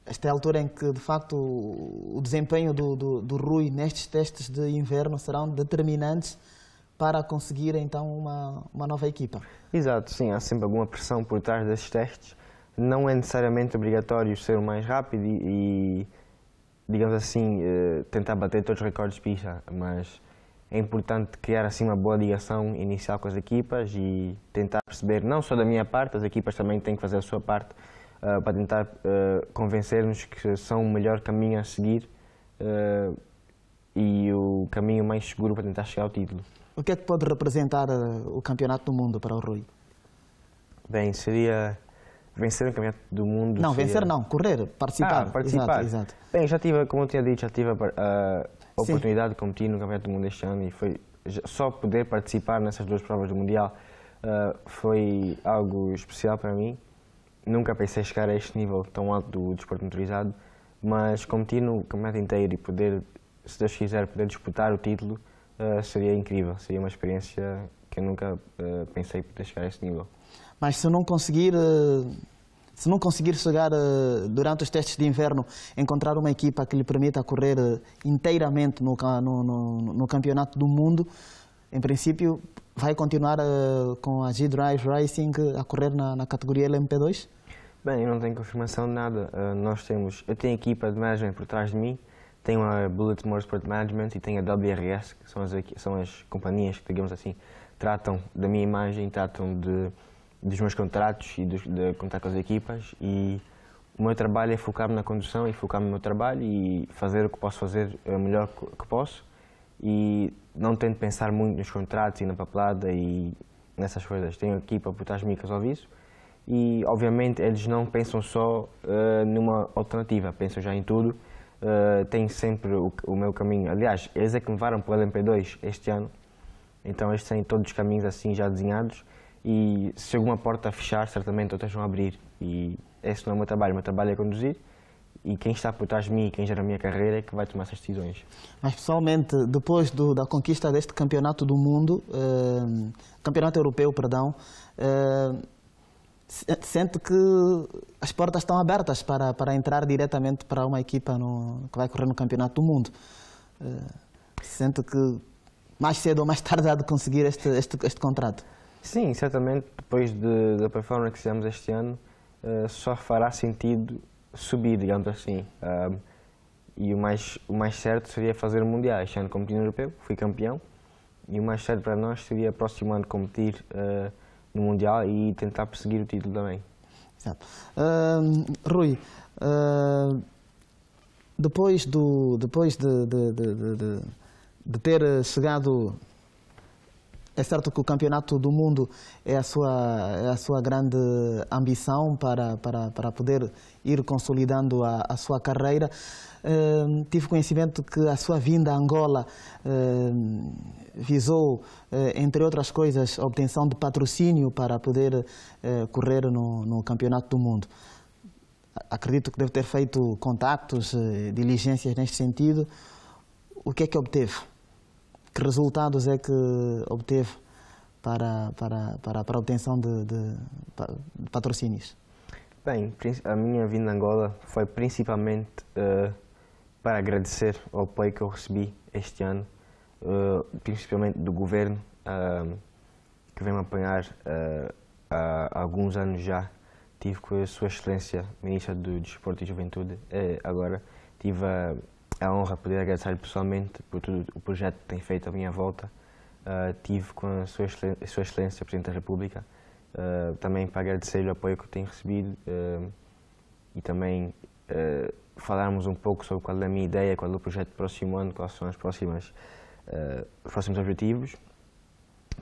esta é a altura em que de facto o desempenho do, do, do Rui nestes testes de inverno serão determinantes para conseguir então uma, uma nova equipa. Exato, sim, há sempre alguma pressão por trás desses testes. Não é necessariamente obrigatório ser o mais rápido e, e digamos assim, eh, tentar bater todos os recordes de pista, mas é importante criar assim uma boa ligação inicial com as equipas e tentar perceber, não só da minha parte, as equipas também têm que fazer a sua parte uh, para tentar uh, convencer-nos que são o melhor caminho a seguir uh, e o caminho mais seguro para tentar chegar ao título. O que é que pode representar eh, o Campeonato do Mundo para o Rui? Bem, seria vencer o Campeonato do Mundo. Não, seria... vencer não, correr, participar. Ah, participar. Exato, exato. Bem, já tive, como eu tinha dito, já tive a, a oportunidade de competir no Campeonato do Mundo este ano e foi só poder participar nessas duas provas do Mundial uh, foi algo especial para mim. Nunca pensei chegar a este nível tão alto do desporto motorizado, mas competir no campeonato inteiro e poder, se Deus quiser, poder disputar o título uh, seria incrível, seria uma experiência que eu nunca uh, pensei poder chegar a esse nível. Mas se não conseguir, uh, se não conseguir chegar durante os testes de inverno, encontrar uma equipa que lhe permita correr inteiramente no, no, no, no, campeonato do mundo, em princípio vai continuar com a G-Drive Racing a correr na, na categoria LMP2? Bem, eu não tenho confirmação de nada. nós temos, eu tenho a equipa de management por trás de mim, tem a Bullet Motorsport Management e tem a WRS, que são as, são as companhias que, digamos assim, tratam da minha imagem, tratam de, dos meus contratos e dos, de contar com as equipas e o meu trabalho é focar-me na condução e focar-me no meu trabalho e fazer o que posso fazer eh, o melhor que posso e não tento pensar muito nos contratos e na papelada e nessas coisas. Tenho equipa para botar as mim que resolve isso e, obviamente, eles não pensam só uh, numa alternativa, pensam já em tudo uh, sempre o, o, meu caminho. Aliás, eles é que me levaram para o LMP2 este ano, então eles têm todos os caminhos assim já desenhados e se alguma porta fechar, certamente outras vão abrir e esse não é o meu trabalho, o meu trabalho é conduzir e quem está por trás de mim, quem gera a minha carreira, é que vai tomar essas decisões. Mas, pessoalmente, depois do, da conquista deste campeonato do mundo, eh, campeonato europeu, perdão, eh, sente que as portas estão abertas para, para entrar diretamente para uma equipa no, que vai correr no Campeonato do Mundo. Eh, sente que mais cedo ou mais tarde há de conseguir este, este, este contrato. Sim, certamente depois de, da performance que fizemos este ano, uh, só fará sentido subir, digamos assim. Uh, e o mais, o mais certo seria fazer mundiais. Este ano competi no europeu, fui campeão. E o mais certo para nós seria próximo ano competir uh, no Mundial e tentar perseguir o título também. Exato. Uh, Rui, uh, depois, do, depois de, de, de, de, de ter chegado é certo que o Campeonato do Mundo é a sua, é a sua grande ambição para, para, para poder ir consolidando a, a sua carreira. Uh, tive conhecimento que a sua vinda a Angola uh, visou, uh, entre outras coisas, a obtenção de patrocínio para poder correr no, no Campeonato do Mundo. Acredito que deve ter feito contactos, diligências neste sentido. O que é que obteve? que resultados é que obteve para, para, para, para a obtenção de, de, de patrocínios? Bem, a minha vinda a Angola foi principalmente uh, para agradecer o apoio que eu recebi este ano, uh, principalmente do governo, uh, que vem me apanhar eh, há alguns anos já. Tive com a Sua Excelência, Ministra do Desporto e Juventude, agora, tive a a honra poder agradecer-lhe pessoalmente por tudo o projeto que tem feito à minha volta. Uh, tive com a sua, Excelência, a sua Excelência Presidente da República, uh, também para agradecer-lhe o apoio que tenho recebido uh, e também falarmos um pouco sobre qual é a minha ideia, qual é o projeto do próximo ano, quais são as próximas, os próximos objetivos.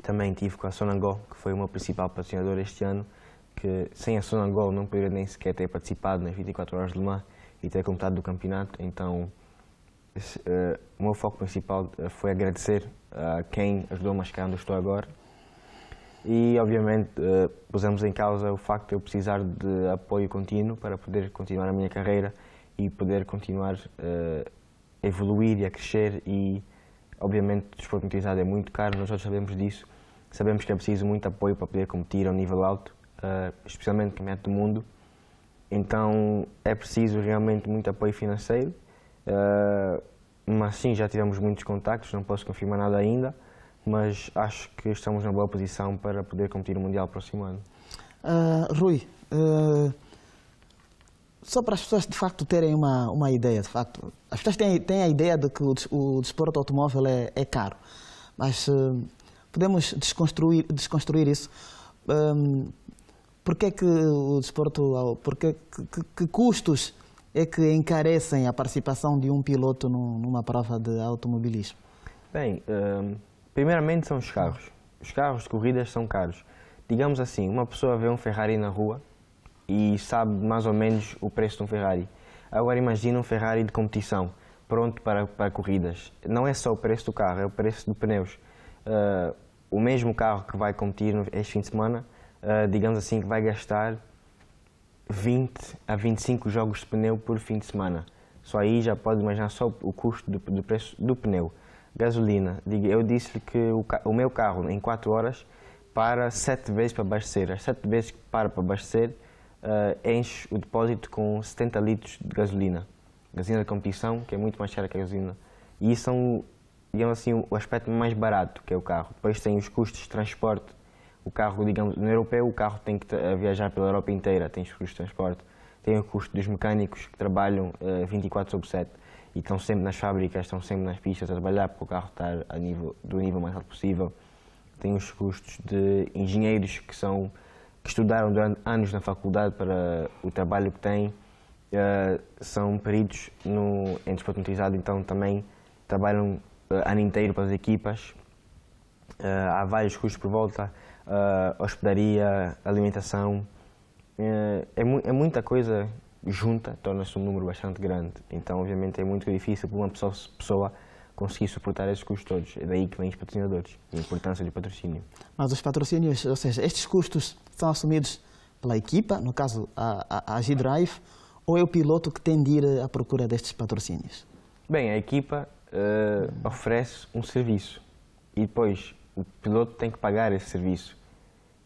Também tive com a Sonangol, que foi o meu principal patrocinador este ano, que sem a Sonangol não poderia nem sequer ter participado nas 24 Horas de Le Mans e ter completado do campeonato, então Uh, o meu foco principal eh, foi agradecer a quem ajudou-me a onde estou agora e, obviamente, uh, pusemos em causa o facto de eu precisar de apoio contínuo para poder continuar a minha carreira e poder continuar uh, a evoluir e a crescer e, obviamente, o é muito caro, nós todos sabemos disso. Sabemos que é preciso muito apoio para poder competir a um nível alto, especialmente no campeonato do mundo. Então, é preciso realmente muito apoio financeiro Uh, mas sim, já tivemos muitos contactos, não posso confirmar nada ainda, mas acho que estamos na boa posição para poder competir no Mundial próximo ano. Uh, Rui, uh, só para as pessoas de facto terem uma, uma ideia, de facto, as pessoas têm, têm a ideia de que o, o desporto automóvel é, é caro, mas uh, podemos desconstruir, desconstruir isso. Um, porque é que o desporto, porque, que, que, que custos é que encarecem a participação de um piloto numa prova de automobilismo? Bem, hum, primeiramente são os carros. Os carros de corridas são caros. Digamos assim, uma pessoa vê um Ferrari na rua e sabe mais ou menos o preço de um Ferrari. Agora imagina um Ferrari de competição, pronto para, para corridas. Não é só o preço do carro, é o preço de pneus. Uh, o mesmo carro que vai competir este fim de semana, uh, digamos assim, que vai gastar 20 a 25 jogos de pneu por fim de semana. Só aí já pode imaginar só o custo do, do preço do pneu. Gasolina, eu disse-lhe que o, o, meu carro em 4 horas para 7 vezes para abastecer. As 7 vezes que para para abastecer, uh, enche o depósito com 70 litros de gasolina. Gasolina de competição, que é muito mais cara que a gasolina. E isso são, digamos assim, o aspecto mais barato que é o carro. Depois tem os custos de transporte o carro, digamos, no europeu, o carro tem que eh, viajar pela Europa inteira, tem os custos de transporte, tem o custo dos mecânicos que trabalham uh, eh, 24 sobre 7 e estão sempre nas fábricas, estão sempre nas pistas a trabalhar para o carro estar a nível, do nível mais alto possível. Tem os custos de engenheiros que são que estudaram durante anos na faculdade para o trabalho que têm, uh, são peritos no, em desporto motorizado, então também trabalham uh, ano inteiro para as equipas. Uh, há vários custos por volta uh, hospedaria, alimentação. Uh, é, mu é muita coisa junta, torna-se um número bastante grande. Então, obviamente, é muito difícil para uma pessoa, pessoa conseguir suportar esses custos todos. É daí que vêm os patrocinadores e a importância do patrocínio. Mas os patrocínios, ou seja, estes custos são assumidos pela equipa, no caso a, a, a G-Drive, ou é o piloto que tem de ir à procura destes patrocínios? Bem, a equipa uh, oferece um serviço e depois o piloto tem que pagar esse serviço.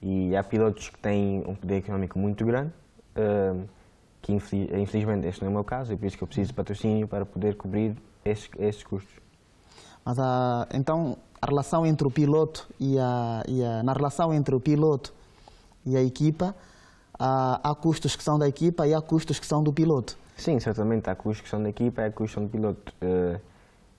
E há pilotos que têm um poder económico muito grande, que infelizmente este não é o meu caso, e por isso que eu preciso de patrocínio para poder cobrir esses, esses custos. Mas a, ah, então a relação entre o piloto e a, e a, na relação entre o piloto e a equipa a, ah, há custos que são da equipa e há custos que são do piloto. Sim, certamente há custos que são da equipa e há custos que são do piloto. Ah,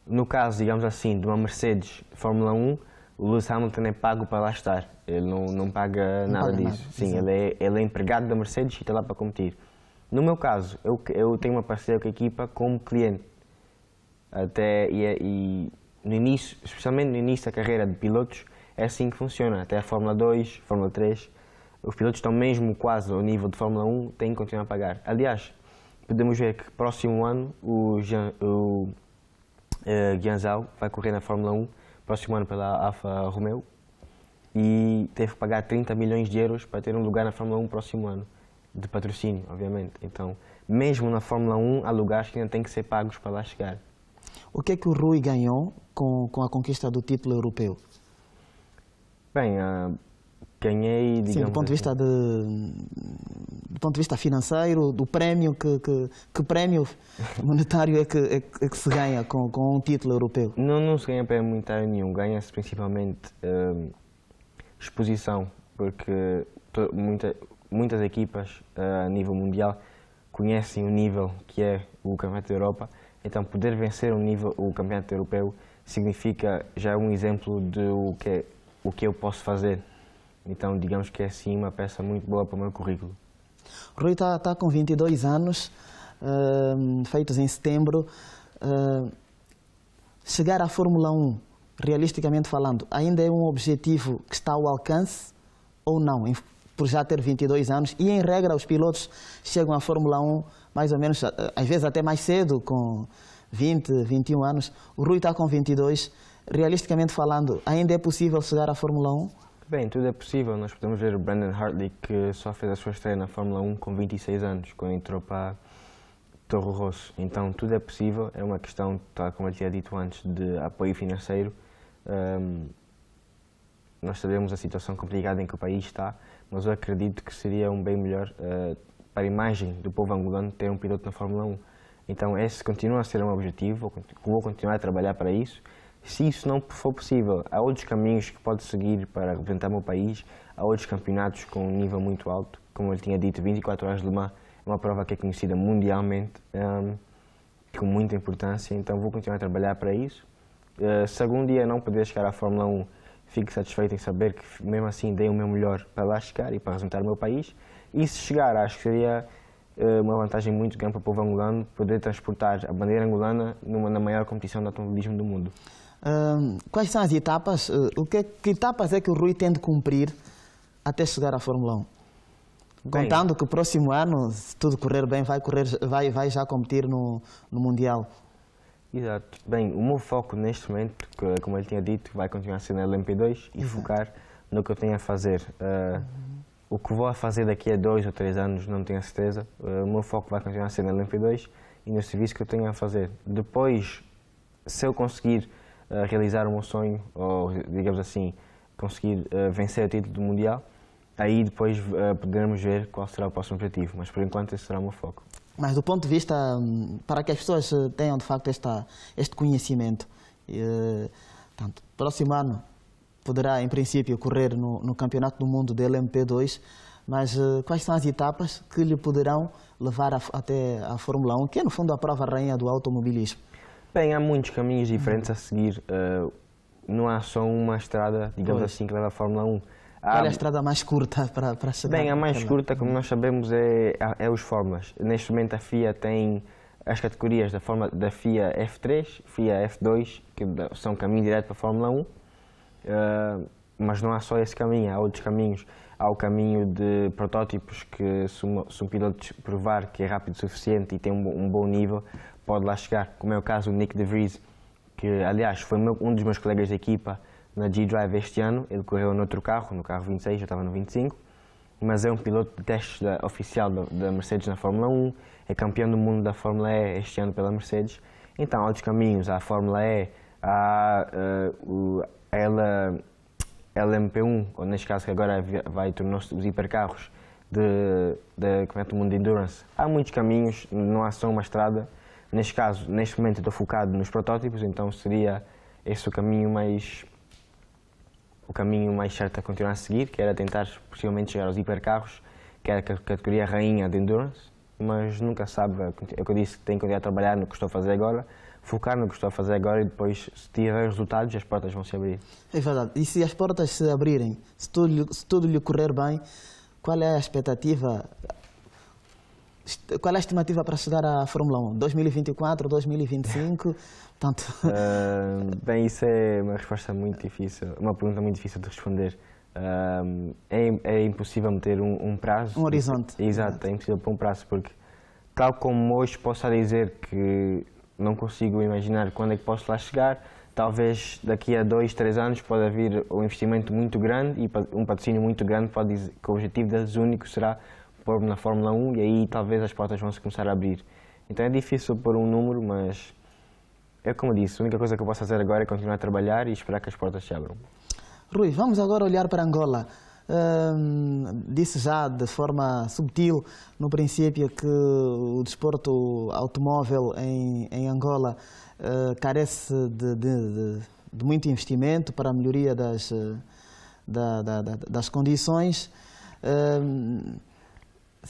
no caso, digamos assim, de uma Mercedes Fórmula 1, o Lewis Hamilton é pago para lá estar. Ele não, não paga não nada paga disso. Nada. Sim, ele é, ele é, empregado da Mercedes e está lá para competir. No meu caso, eu, eu tenho uma parceria com a equipa como cliente. Até, e, é, e no início, especialmente no início da carreira de pilotos, é assim que funciona. Até a Fórmula 2, Fórmula 3, os pilotos estão mesmo quase ao nível de Fórmula 1, têm que continuar a pagar. Aliás, podemos ver que próximo ano o, Jean, o uh, vai correr na Fórmula 1 próximo ano pela Alfa Romeo e teve que pagar 30 milhões de euros para ter um lugar na Fórmula 1 próximo ano, de patrocínio, obviamente. Então, mesmo na Fórmula 1, há lugares que ainda têm que ser pagos para lá chegar. O que é que o Rui ganhou com, com a conquista do título europeu? Bem, uh, ganhei, digamos. É Sim, do ponto de assim. vista assim. de, do ponto de vista financeiro, do prémio que, que, que prémio monetário é, é que, é que, se ganha com, com um título europeu? Não, não se ganha prémio monetário nenhum, ganha-se principalmente hum, exposição, porque muita, muitas equipas eh, a nível mundial conhecem o nível que é o Campeonato da Europa, então poder vencer o nível o Campeonato Europeu significa já um exemplo do que é, o que eu posso fazer então, digamos que é sim uma peça muito boa para o meu currículo. Rui está tá com 22 anos, uh, feitos em setembro. Uh, chegar à Fórmula 1, realisticamente falando, ainda é um objetivo que está ao alcance ou não, em, por já ter 22 anos? E, em regra, os pilotos chegam à Fórmula 1 mais ou menos, às vezes até mais cedo, com 20, 21 anos. O Rui está com 22. Realisticamente falando, ainda é possível chegar à Fórmula 1? Bem, tudo é possível. Nós podemos ver o Brandon Hartley, que só fez a sua estreia na Fórmula 1 com 26 anos, quando entrou para Torre Rosso. Então, tudo é possível. É uma questão, tal como eu tinha dito antes, de apoio financeiro. Um, nós sabemos a situação complicada em que o país está, mas eu acredito que seria um bem melhor uh, para a imagem do povo angolano ter um piloto na Fórmula 1. Então, esse continua a ser um objetivo, vou continuar a trabalhar para isso se isso não for possível, há outros caminhos que pode seguir para representar o meu país, há outros campeonatos com um nível muito alto, como eu tinha dito, 24 horas de Mans é uma prova que é conhecida mundialmente, um, com muita importância, então vou continuar a trabalhar para isso. Uh, se algum dia não puder chegar à Fórmula 1, fico satisfeito em saber que mesmo assim dei o meu melhor para lá chegar e para representar o meu país. E se chegar, acho que seria eh, uma vantagem muito grande para o povo angolano poder transportar a bandeira angolana numa, na maior competição de automobilismo do mundo quais são as etapas? Uh, o é que, que, etapas é que o Rui tem de cumprir até chegar à Fórmula 1? Bem, Contando que o próximo ano, se tudo correr bem, vai, correr, vai, vai já competir no, no Mundial. Exato. Bem, o meu foco neste momento, como ele tinha dito, vai continuar a ser na LMP2 e Exato. focar no que eu tenho a fazer. Uh, uhum. O que vou a fazer daqui a dois ou três anos, não tenho a certeza. Eh, o meu foco vai continuar a ser na LMP2 e no serviço que eu tenho a fazer. Depois, se eu conseguir realizar o meu sonho, ou digamos assim, conseguir uh, vencer o título do Mundial, aí depois uh, poderemos ver qual será o próximo objetivo, mas por enquanto esse será o meu foco. Mas do ponto de vista, hum, para que as pessoas eh, tenham de facto esta, este conhecimento, uh, tanto, próximo ano poderá em princípio correr no, no Campeonato do Mundo da LMP2, mas uh, quais são as etapas que lhe poderão levar a, até a Fórmula 1, que é no fundo a prova rainha do automobilismo? Bem, há muitos caminhos diferentes a uhum. seguir. Uh, não há só uma estrada, digamos pois. assim, que leva à Fórmula 1. Há... Qual é a estrada mais curta para, para chegar? Bem, a mais canal? curta, como uhum. nós sabemos, é, é, é os Fórmulas. Neste momento a FIA tem as categorias da, forma, da FIA F3, FIA F2, que são caminho direto para a Fórmula 1. Uh, eh, mas não há só esse caminho, há outros caminhos. Há o caminho de protótipos que, se um, se um piloto provar que é rápido o suficiente e tem um, um bom nível, pode lá chegar, como é o caso do Nick De Vries, que aliás foi meu, um dos meus colegas de equipa na G-Drive este ano, ele correu noutro carro, no carro 26, já estava no 25, mas é um piloto de testes da, oficial da, da, Mercedes na Fórmula 1, é campeão do mundo da Fórmula E este ano pela Mercedes, então há outros caminhos, há a Fórmula E, há uh, o, ela, LMP1, ou neste caso que agora vai tornar-se os hipercarros, de, de, é é, do mundo de endurance. Há muitos caminhos, não há só uma estrada, Neste caso, neste momento estou focado nos protótipos, então seria esse o caminho mais o caminho mais certo a continuar a seguir, que era tentar possivelmente chegar aos hipercarros, que era a categoria rainha de endurance, mas nunca sabe, é o que eu disse, que tenho que continuar a trabalhar no que estou a fazer agora, focar no que estou a fazer agora e depois, se tiver resultados, as portas vão se abrir. É verdade. E se as portas se abrirem, se tudo, se tudo lhe correr bem, qual é a expectativa qual é a estimativa para chegar à Fórmula 1? 2024, 2025? Tanto. Uh, bem, isso é uma resposta muito difícil, uma pergunta muito difícil de responder. Uh, é, é, impossível meter um, um prazo. Um horizonte. Porque, exato, é impossível pôr um prazo, porque tal como hoje posso dizer que não consigo imaginar quando é que posso lá chegar, talvez daqui a dois, três anos pode haver um investimento muito grande e um patrocínio muito grande pode dizer que o objetivo da Zúnico será pôr-me na Fórmula 1 e aí talvez as portas vão se começar a abrir. Então é difícil pôr um número, mas é como eu disse, a única coisa que eu posso fazer agora é continuar a trabalhar e esperar que as portas se abram. Rui, vamos agora olhar para Angola. Hum, disse já de forma subtil no princípio que o desporto automóvel em, em Angola uh, carece de, de, de, de, muito investimento para a melhoria das, eh, da, da, das condições. Hum,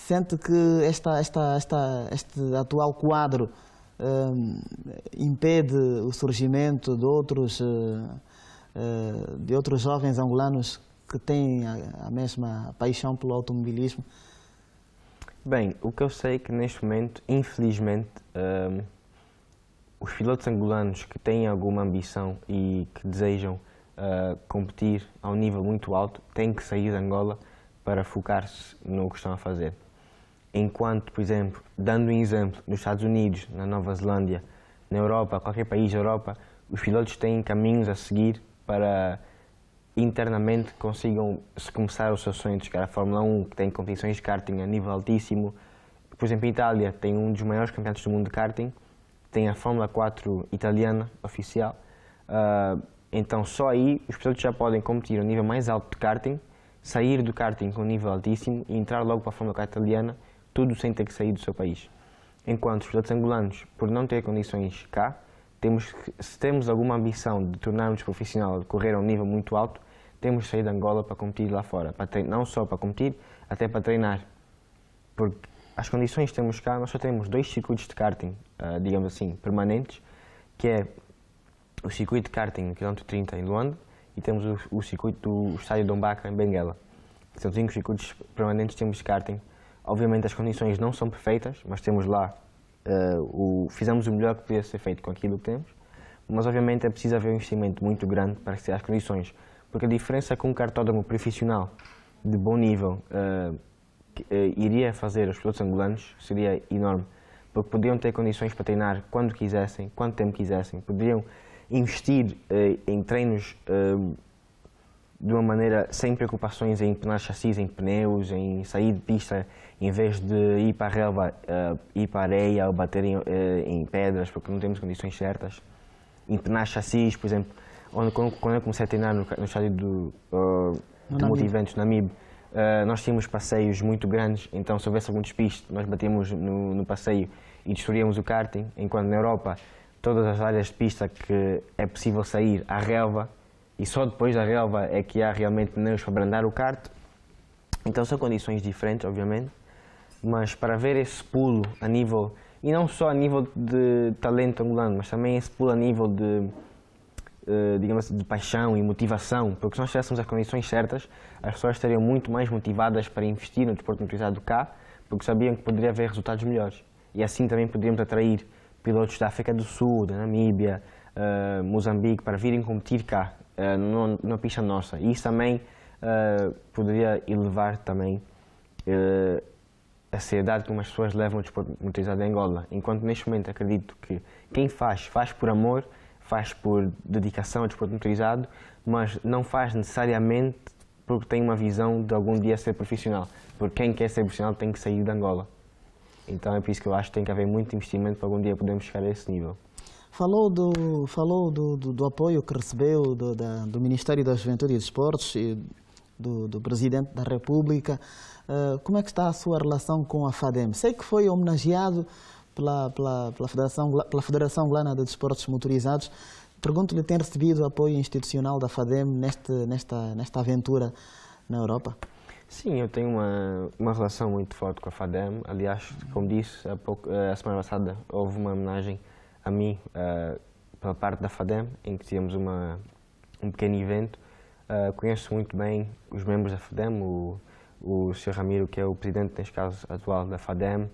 Sente que esta, esta, esta, este atual quadro uh, impede o surgimento de outros, uh, de outros jovens angolanos que têm a, a mesma paixão pelo automobilismo? Bem, o que eu sei é que neste momento, infelizmente, hum, os pilotos angolanos que têm alguma ambição e que desejam uh, competir a um nível muito alto têm que sair de Angola para focar-se no que estão a fazer. Enquanto, por exemplo, dando um exemplo, nos Estados Unidos, na Nova Zelândia, na Europa, qualquer país da Europa, os pilotos têm caminhos a seguir para internamente consigam se começar o seu sonho de chegar à Fórmula 1, que tem competições de karting a nível altíssimo. Por exemplo, a Itália tem um dos maiores campeonatos do mundo de karting, tem a Fórmula 4 italiana oficial. Uh, então, só aí os pilotos já podem competir a um nível mais alto de karting, sair do karting com um nível altíssimo e entrar logo para a Fórmula 4 italiana tudo sem ter que sair do seu país. Enquanto os estudantes angolanos, por não ter condições cá, temos que, se temos alguma ambição de tornarmos profissional, de correr a um nível muito alto, temos que sair de Angola para competir lá fora. Para treinar, não só para competir, até para treinar. Porque as condições que temos cá, nós só temos dois circuitos de karting, uh, digamos assim, permanentes, que é o circuito de karting no quilômetro 30 em Luanda e temos o, o circuito do estádio Dombaca em Benguela. São cinco circuitos permanentes que temos de karting Obviamente as condições não são perfeitas, mas temos lá, uh, o, fizemos o melhor que podia ser feito com aquilo que temos, mas obviamente é preciso haver um investimento muito grande para que as condições, porque a diferença que um cartódromo profissional de bom nível uh, que, uh, iria fazer aos pilotos angolanos seria enorme, porque poderiam ter condições para treinar quando quisessem, quanto tempo quisessem, poderiam investir em treinos de uma maneira sem preocupações em penar chassis, em pneus, em sair de pista, em vez de ir para a relva, uh, eh, ir para a areia ou bater em, uh, em, pedras, porque não temos condições certas. Em chassis, por exemplo, onde, quando, quando eu comecei a treinar no, no estádio do, uh, no eh, Multiventos, Namib, uh, nós tínhamos passeios muito grandes, então se houvesse algum despiste, nós batíamos no, no passeio e destruíamos o karting, enquanto na Europa, todas as áreas de pista que é possível sair à relva, e só depois da relva é que há realmente pneus para brandar o kart. Então são condições diferentes, obviamente, mas para ver esse pulo a nível, e não só a nível de talento angolano, mas também esse pulo a nível de, eh, digamos assim, de paixão e motivação, porque se nós tivéssemos as condições certas, as pessoas estariam muito mais motivadas para investir no desporto motorizado cá, porque sabiam que poderia haver resultados melhores. E assim também poderíamos atrair pilotos da África do Sul, da Namíbia, uh, Moçambique, para virem competir cá uh, eh, na pista nossa. E isso também uh, poderia elevar também uh, a seriedade como as pessoas levam o desporto motorizado em Angola. Enquanto neste momento acredito que quem faz, faz por amor, faz por dedicação ao desporto motorizado, mas não faz necessariamente porque tem uma visão de algum dia ser profissional. Porque quem quer ser profissional tem que sair de Angola. Então é por isso que eu acho que tem que haver muito investimento para algum dia podermos chegar a esse nível. Falou do, falou do, do, do apoio que recebeu do, da, do Ministério da Juventude e Desportos Esportes e do, do Presidente da República. Uh, como é que está a sua relação com a FADEM? Sei que foi homenageado pela, pela, pela, Federação, pela Federação Glana de Desportos Motorizados. Pergunto-lhe, tem recebido apoio institucional da FADEM neste, nesta, nesta aventura na Europa? Sim, eu tenho uma, uma relação muito forte com a FADEM. Aliás, como disse, há pouco, eh, a semana passada houve uma homenagem a mim uh, pela parte da FADEM, em que tínhamos uma, um pequeno evento. Uh, conheço muito bem os membros da FADEM, o, o Sr. Ramiro, que é o presidente, neste caso, atual da FADEM, uh,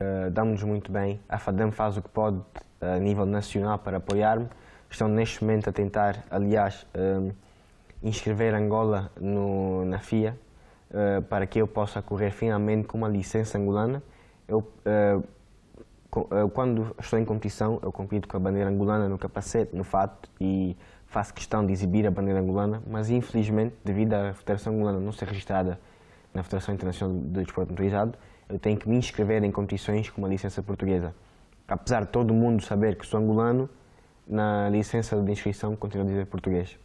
eh, dá-nos muito bem. A FADEM faz o que pode a nível nacional para apoiar-me. Estão neste momento a tentar, aliás, inscrever Angola no, na FIA uh, para que eu possa correr finalmente com uma licença angolana. Eu, uh, eh, quando estou em competição, eu compito com a bandeira angolana no capacete, no fato e faço questão de exibir a bandeira angolana, mas infelizmente, devido à Federação Angolana não ser registrada na Federação Internacional do Desporto Motorizado, eu tenho que me inscrever em competições com uma licença portuguesa. Apesar de todo mundo saber que sou angolano, na licença de inscrição continuo a dizer português.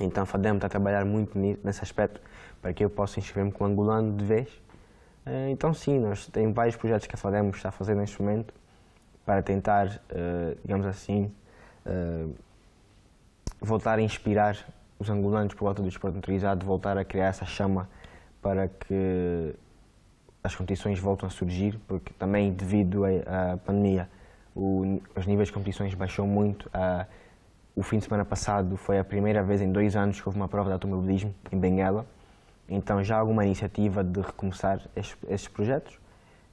Então, Fademo está a trabalhar muito nesse aspecto para que eu possa inscrever-me como angolano de vez é, então sim, nós tem vários projetos que a Fademos está a fazer neste momento para tentar, eh, digamos assim, eh, voltar a inspirar os angolanos por volta do desporto motorizado, voltar a criar essa chama para que as competições voltem a surgir, porque também devido à pandemia o, os níveis de competições baixou muito. o fim de semana passado foi a primeira vez em dois anos que houve uma prova de automobilismo em Benguela. Então já há alguma iniciativa de recomeçar estes, estes projetos.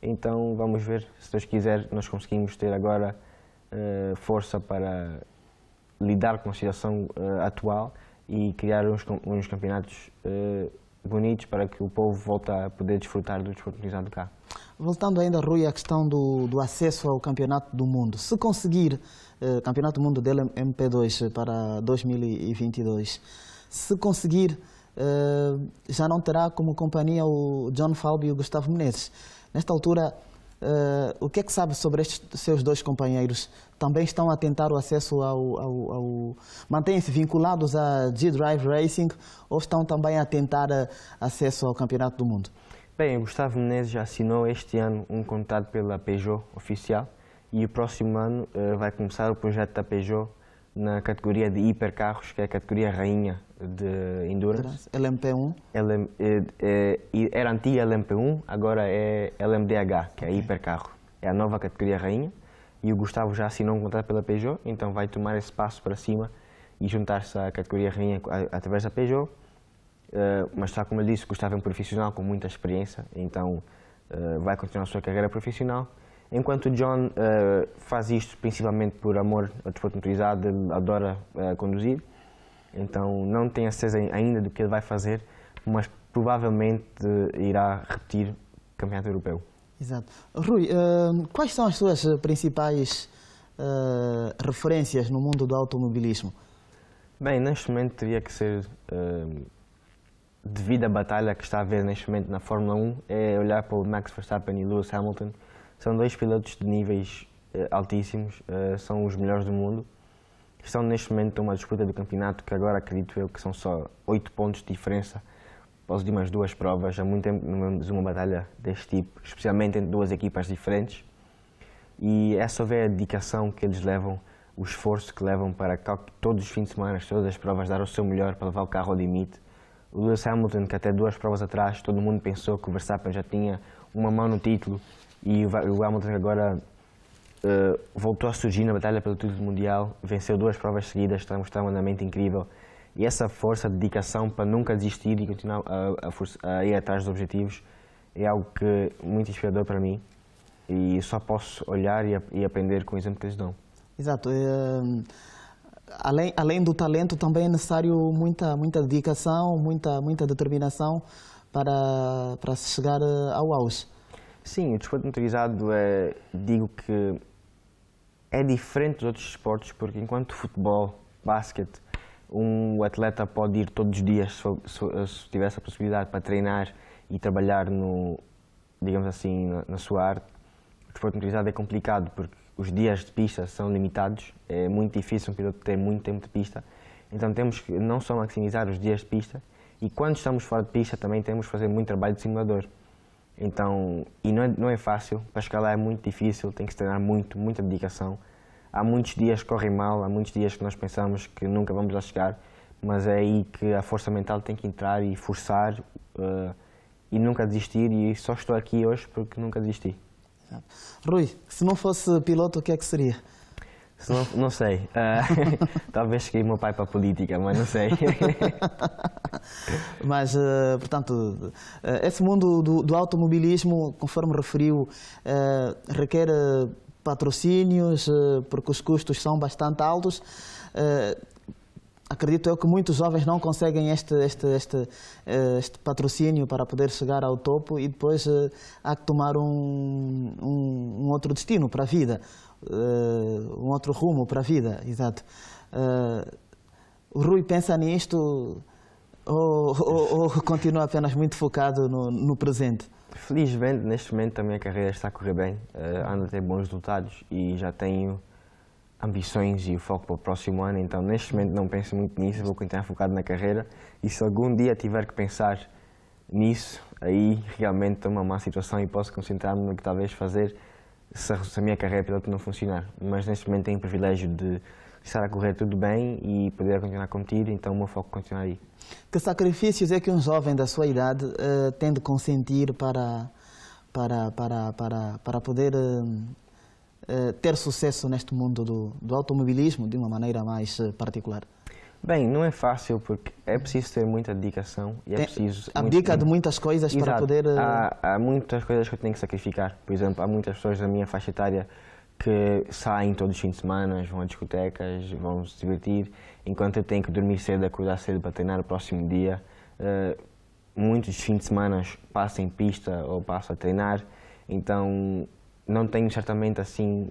Então vamos ver, se Deus quiser, nós conseguimos ter agora uh, força para lidar com a situação uh, atual e criar uns, uns campeonatos uh, bonitos para que o povo volte a poder desfrutar do desporto organizado cá. Voltando ainda, Rui, à questão do, do acesso ao Campeonato do Mundo. Se conseguir eh, Campeonato do Mundo dele MP2 para 2022, se conseguir eh, já não terá como companhia o John Falbi e o Gustavo Menezes. Nesta altura, Uh, o que é que sabe sobre estes seus dois companheiros? Também estão a tentar o acesso ao. ao, ao... mantêm-se vinculados a G-Drive Racing ou estão também a tentar eh, acesso ao Campeonato do Mundo? Bem, Gustavo Menezes assinou este ano um contrato pela Peugeot oficial e o próximo ano uh, vai começar o projeto da Peugeot na categoria de hipercarros, que é a categoria rainha de Endurance. LMP1? LM, é, é, era antiga LMP1, agora é LMDH, que é hipercarro. É a nova categoria rainha. E o Gustavo já assinou um contrato pela Peugeot, então vai tomar esse passo para cima e juntar-se à categoria rainha através da Peugeot. Uh, mas, tal como ele disse, Gustavo é um profissional com muita experiência, então uh, vai continuar a sua carreira profissional. Enquanto John uh, faz isto principalmente por amor ao desporto motorizado, adora uh, conduzir, então não tenho a certeza ainda do que ele vai fazer, mas provavelmente uh, irá repetir o campeonato europeu. Exato. Rui, quais são as suas principais referências no mundo do automobilismo? Bem, neste momento teria que ser, devido à batalha que está a haver neste momento na Fórmula 1, é olhar para o Max Verstappen e Lewis Hamilton, são dois pilotos de níveis eh, altíssimos, eh, são os melhores do mundo. Estão neste momento numa disputa do campeonato que agora acredito eu que são só oito pontos de diferença após de umas duas provas. Há muito tempo não uma batalha deste tipo, especialmente entre duas equipas diferentes. E é só ver a dedicação que eles levam, o esforço que levam para que todos os fins de semana, todas as provas, dar o seu melhor para levar o carro ao limite. O Lewis Hamilton, que até duas provas atrás todo mundo pensou que o Verstappen já tinha uma mão no título, e o Hamilton agora uh, voltou a surgir na batalha pelo título mundial, venceu duas provas seguidas, está a mostrar um andamento incrível. E essa força, dedicação para nunca desistir e continuar a, a, a ir atrás dos objetivos é algo que muito inspirador para mim e só posso olhar e, e aprender com o exemplo que eles dão. Exato. Eh, além, além do talento, também é necessário muita, muita dedicação, muita, muita determinação para, para se chegar eh, ao auge. Sim, o desporto motorizado é, digo que é diferente dos outros esportes, porque enquanto futebol, basquete, um atleta pode ir todos os dias se, se, se tivesse a possibilidade para treinar e trabalhar no, digamos assim, na, na sua arte. O desporto motorizado é complicado porque os dias de pista são limitados, é muito difícil um piloto ter muito tempo de pista, então temos que não só maximizar os dias de pista, e quando estamos fora de pista também temos que fazer muito trabalho de simulador. Então, e não é, não é fácil, para chegar lá é muito difícil, tem que se treinar muito, muita dedicação. Há muitos dias que correm mal, há muitos dias que nós pensamos que nunca vamos lá chegar, mas é aí que a força mental tem que entrar e forçar uh, e nunca desistir e só estou aqui hoje porque nunca desisti. Rui, se não fosse piloto, o que é que seria? Não, não sei. Uh, (laughs) talvez cheguei meu pai para a política, mas não sei. (laughs) mas, uh, portanto, uh, esse mundo do, do, automobilismo, conforme referiu, requer patrocínios, porque os custos são bastante altos. Acredito eu que muitos jovens não conseguem este, este, este, este patrocínio para poder chegar ao topo e depois há que tomar um, um outro destino para a vida, uh, um outro rumo para a vida, exato. Uh, o Rui pensa nisto ou, ou, ou, continua apenas muito focado no, no, presente? Felizmente, neste momento a minha carreira está a correr bem, uh, eh, ando a ter bons resultados e já tenho ambições e o foco para o próximo ano, então neste momento não penso muito nisso, vou continuar focado na carreira e se algum dia tiver que pensar nisso, aí realmente estou numa má situação e posso concentrar-me no que talvez fazer se a, minha carreira piloto não funcionar. Mas neste momento tenho o privilégio de estar a correr tudo bem e poder continuar a competir, então o meu foco continua aí. Que sacrifícios é que um jovem da sua idade uh, tem de consentir para, para, para, para, para poder uh, uh, ter sucesso neste mundo do, do automobilismo de uma maneira mais particular? Bem, não é fácil porque é preciso ter muita dedicação e é preciso... Abdica muito... de muitas coisas Exato. para poder... Eh, há, há muitas coisas que eu tenho que sacrificar. Por exemplo, há muitas pessoas da minha faixa etária que saem todos os fins de semana, vão a discotecas, vão se divertir, enquanto eu tenho que dormir cedo, acordar cedo para treinar o próximo dia. Uh, muitos fins de semana passo em pista ou passo a treinar, então não tenho certamente assim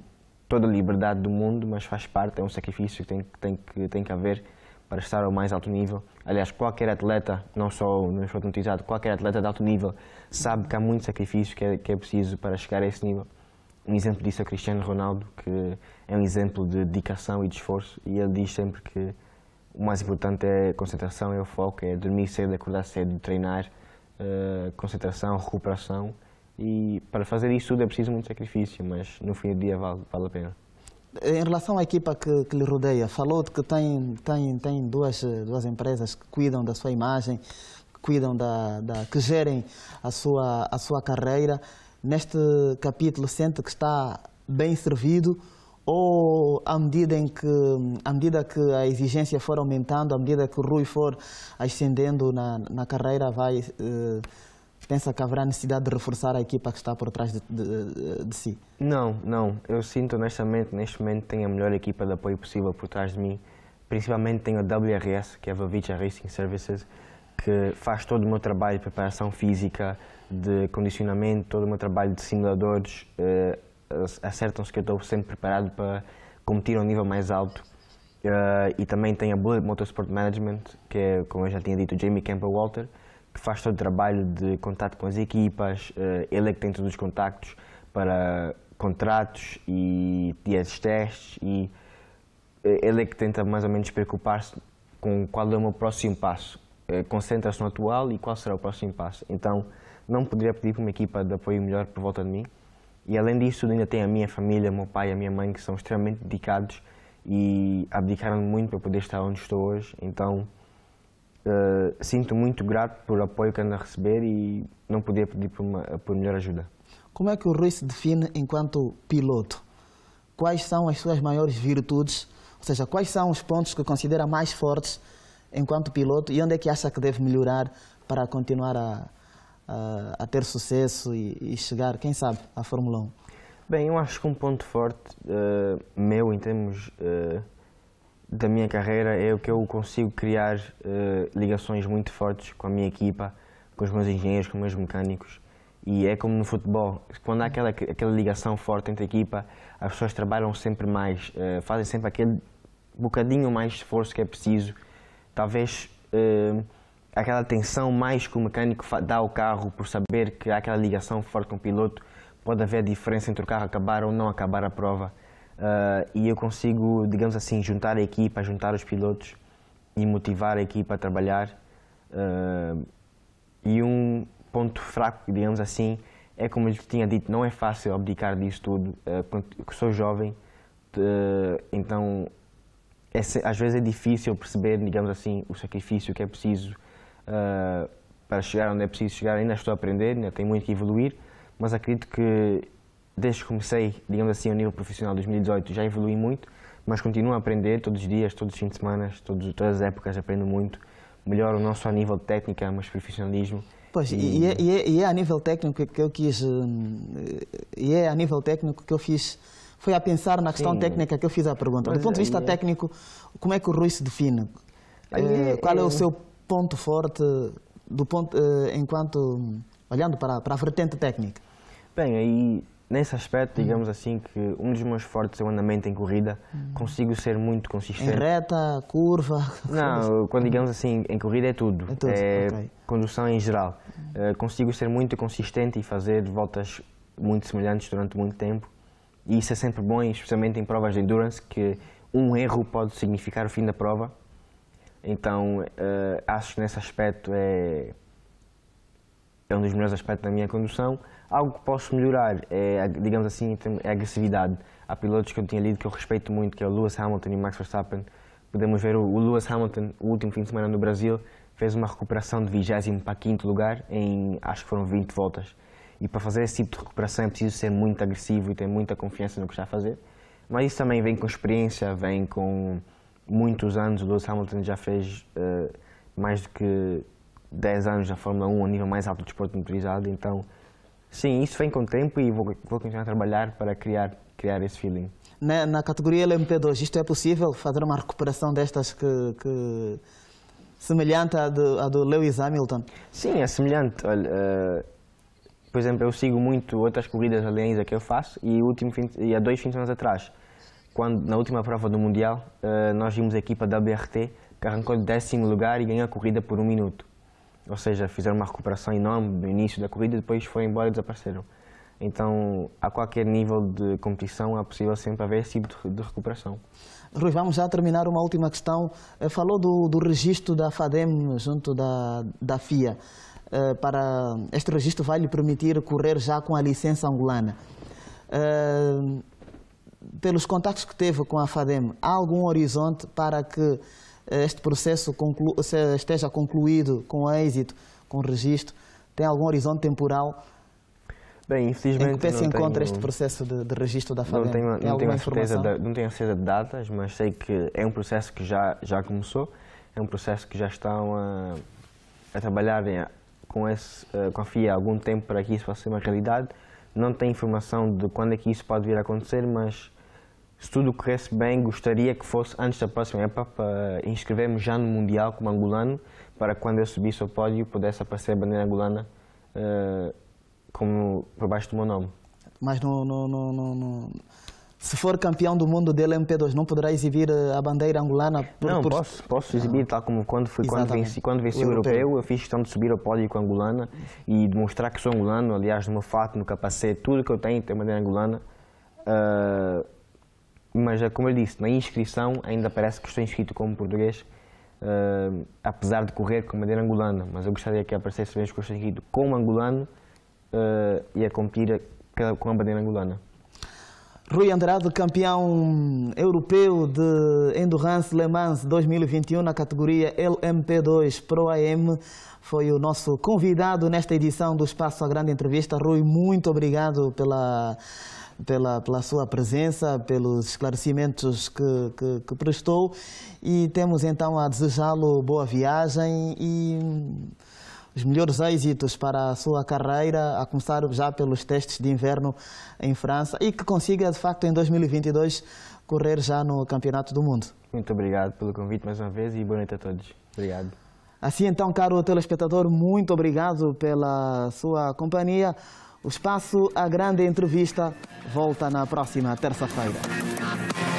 toda a liberdade do mundo, mas faz parte, é um sacrifício que tem, tem, que, tem que haver para estar ao mais alto nível. Aliás, qualquer atleta, não só no esporte qualquer atleta de alto nível sabe que há muito sacrifício que é, que é preciso para chegar a esse nível. Um exemplo disso é Cristiano Ronaldo, que é um exemplo de dedicação e de esforço, e ele diz sempre que o mais importante é concentração, é o foco, é dormir cedo, acordar cedo, treinar, uh, concentração, recuperação. E para fazer isso tudo é preciso muito sacrifício, mas no fim do dia vale, vale a pena. Em relação à equipa que, que lhe rodeia, falou de que tem, tem, tem duas, duas empresas que cuidam da sua imagem, que cuidam da, da que gerem a sua, a sua carreira. Neste capítulo, sente que está bem servido ou à medida em que à medida que a exigência for aumentando, à medida que o Rui for ascendendo na, na carreira, vai eh, pensa que haverá necessidade de reforçar a equipa que está por trás de, de, de, si? Não, não. Eu sinto honestamente, neste momento, tenho a melhor equipa de apoio possível por trás de mim. Principalmente tenho a WRS, que é a Vavicha Racing Services, que faz todo o meu trabalho de preparação física, de condicionamento, todo o meu trabalho de simuladores. Eh, Acertam-se que eu estou sempre preparado para competir a um nível mais alto. Uh, e também tenho a Bullet Motorsport Management, que é, como eu já tinha dito, Jamie Campbell Walter, que faz todo o trabalho de contato com as equipas, eh, ele é que tem todos os contactos para contratos e, testes e eh, ele é que tenta mais ou menos preocupar-se com qual é o meu próximo passo. Eh, concentra-se no atual e qual será o próximo passo. Então, não poderia pedir para uma equipa de apoio melhor por volta de mim. E além disso, ainda tem a minha família, o meu pai e a minha mãe, que são extremamente dedicados e abdicaram muito para poder estar onde estou hoje. Então, eh, sinto muito grato pelo apoio que ando a receber e não podia pedir por, uma, por melhor ajuda. Como é que o Rui se define enquanto piloto? Quais são as suas maiores virtudes? Ou seja, quais são os pontos que considera mais fortes enquanto piloto e onde é que acha que deve melhorar para continuar a, a, a ter sucesso e, e, chegar, quem sabe, à Fórmula 1? Bem, eu acho que um ponto forte uh, meu em termos uh, da minha carreira é o que eu consigo criar uh, ligações muito fortes com a minha equipa, com os meus engenheiros, com os meus mecânicos. E é como no futebol, quando há aquela, aquela ligação forte entre a equipa, as pessoas trabalham sempre mais, uh, fazem sempre aquele bocadinho mais esforço que é preciso. Talvez uh, aquela tensão mais que o mecânico dá ao carro por saber que há aquela ligação forte com o piloto, pode haver diferença entre o carro acabar ou não acabar a prova uh, e eu consigo, digamos assim, juntar a equipa, juntar os pilotos e motivar a equipa a trabalhar. Uh, e um ponto fraco, digamos assim, é como eu tinha dito, não é fácil abdicar disso tudo. Uh, quando sou jovem, então é, às vezes é difícil perceber, digamos assim, o sacrifício que é preciso para chegar onde é preciso chegar. Ainda estou a aprender, ainda tenho muito que evoluir, mas acredito que desde que comecei, digamos assim, ao nível profissional 2018, já evolui muito, mas continuo a aprender todos os dias, todos os fins de semana, todos, todas as épocas aprendo muito, melhoro não só a nível de técnica, mas profissionalismo. Pois, e, e, é, e, é, e é a nível técnico que eu quis, hum, e é a nível técnico que eu fiz foi a pensar na questão Sim. técnica que eu fiz a pergunta. Mas, Do ponto de é, vista é... técnico, como é que o Rui se define? É, qual é o é. seu ponto forte do ponto, eh, enquanto hum, olhando para, para a vertente técnica? Bem, aí nesse aspecto, hum. digamos assim, que um dos meus fortes é o andamento em corrida. Hum. Consigo ser muito consistente. Em reta, curva? Não, (laughs) quando digamos assim, em corrida é tudo. É, tudo. é okay. condução em geral. Uh, consigo ser muito consistente e fazer voltas muito semelhantes durante muito tempo. E isso é sempre bom, especialmente em provas de endurance, que um erro pode significar o fim da prova. Então, uh, acho que nesse aspecto é é um dos melhores aspectos da minha condução. Algo que posso melhorar é, digamos assim, é a agressividade. Há pilotos que eu tinha lido que eu respeito muito, que é o Lewis Hamilton e o Max Verstappen. Podemos ver o Lewis Hamilton, o último fim de semana no Brasil, fez uma recuperação de 20 para 5 lugar em, acho que foram 20 voltas. E para fazer esse tipo de recuperação é preciso ser muito agressivo e ter muita confiança no que está a fazer. Mas isso também vem com experiência, vem com muitos anos. O Lewis Hamilton já fez uh, mais do que 10 anos na Fórmula 1, o nível mais alto do desporto motorizado, então sim, isso vem com o tempo e vou, vou continuar a trabalhar para criar, criar esse feeling. Na, na, categoria LMP2, isto é possível fazer uma recuperação destas que, que semelhante à, à do Lewis Hamilton? Sim, é semelhante. Olha, uh, por exemplo, eu sigo muito outras corridas além da que eu faço e, último fim, e há dois fins de semana atrás, quando, na última prova do Mundial, uh, nós vimos a equipa da BRT que arrancou de décimo lugar e ganhou a corrida por um minuto. Ou seja, fizeram uma recuperação enorme no início da corrida e depois foram embora e desapareceram. Então, a qualquer nível de competição, é possível sempre haver esse tipo de recuperação. Rui, vamos já terminar uma última questão. Eh, falou do, do registro da FADEM junto da, da FIA. Eh, para Este registro vai lhe permitir correr já com a licença angolana. Eh, pelos contactos que teve com a FADEM, há algum horizonte para que eh, este processo conclu... esteja concluído com êxito, com registro? Tem algum horizonte temporal Bem, infelizmente. Em que pé se encontra tenho, este processo de, de registro da FADEM? Não tenho, não, tenho certeza de, não tenho a certeza de datas, mas sei que é um processo que já, já começou, é um processo que já estão a, a trabalhar em, com, esse, eh, com a FIA há algum tempo para que isso possa ser uma realidade. Não tenho informação de quando é que isso pode vir a acontecer, mas se tudo corresse bem, gostaria que fosse antes da próxima época para inscrever-me já no Mundial como angolano, para quando eu subisse ao pódio pudesse aparecer a bandeira angolana uh, como, por baixo do meu nome. Mas não não não se for campeão do mundo dele MP2, não poderá exibir eh, a bandeira angolana? Por, não, por... posso, posso exibir, tal como quando, fui, quando venci, quando venci o, o europeu, europeu, eu fiz questão de subir ao pódio com a angolana e demonstrar que sou angolano, aliás, no meu fato, no capacete, tudo que eu tenho tem bandeira angolana. Uh, mas eh, como eu disse, na inscrição ainda parece que estou inscrito como português, uh, apesar de correr com bandeira angolana, mas eu gostaria que aparecesse mesmo que estou inscrito como angolano uh, e a competir com a bandeira angolana. Rui Andrade, campeão europeu de Endurance Le Mans 2021 na categoria LMP2 Pro AM, foi o nosso convidado nesta edição do Espaço à Grande Entrevista. Rui, muito obrigado pela pela, pela sua presença, pelos esclarecimentos que, que, que prestou e temos então a desejá-lo boa viagem e os melhores êxitos para a sua carreira, a começar já pelos testes de inverno em França e que consiga, de facto, em 2022 correr já no Campeonato do Mundo. Muito obrigado pelo convite mais uma vez e boa noite a todos. Obrigado. Assim então, caro telespectador, muito obrigado pela sua companhia. O espaço A Grande Entrevista volta na próxima terça-feira.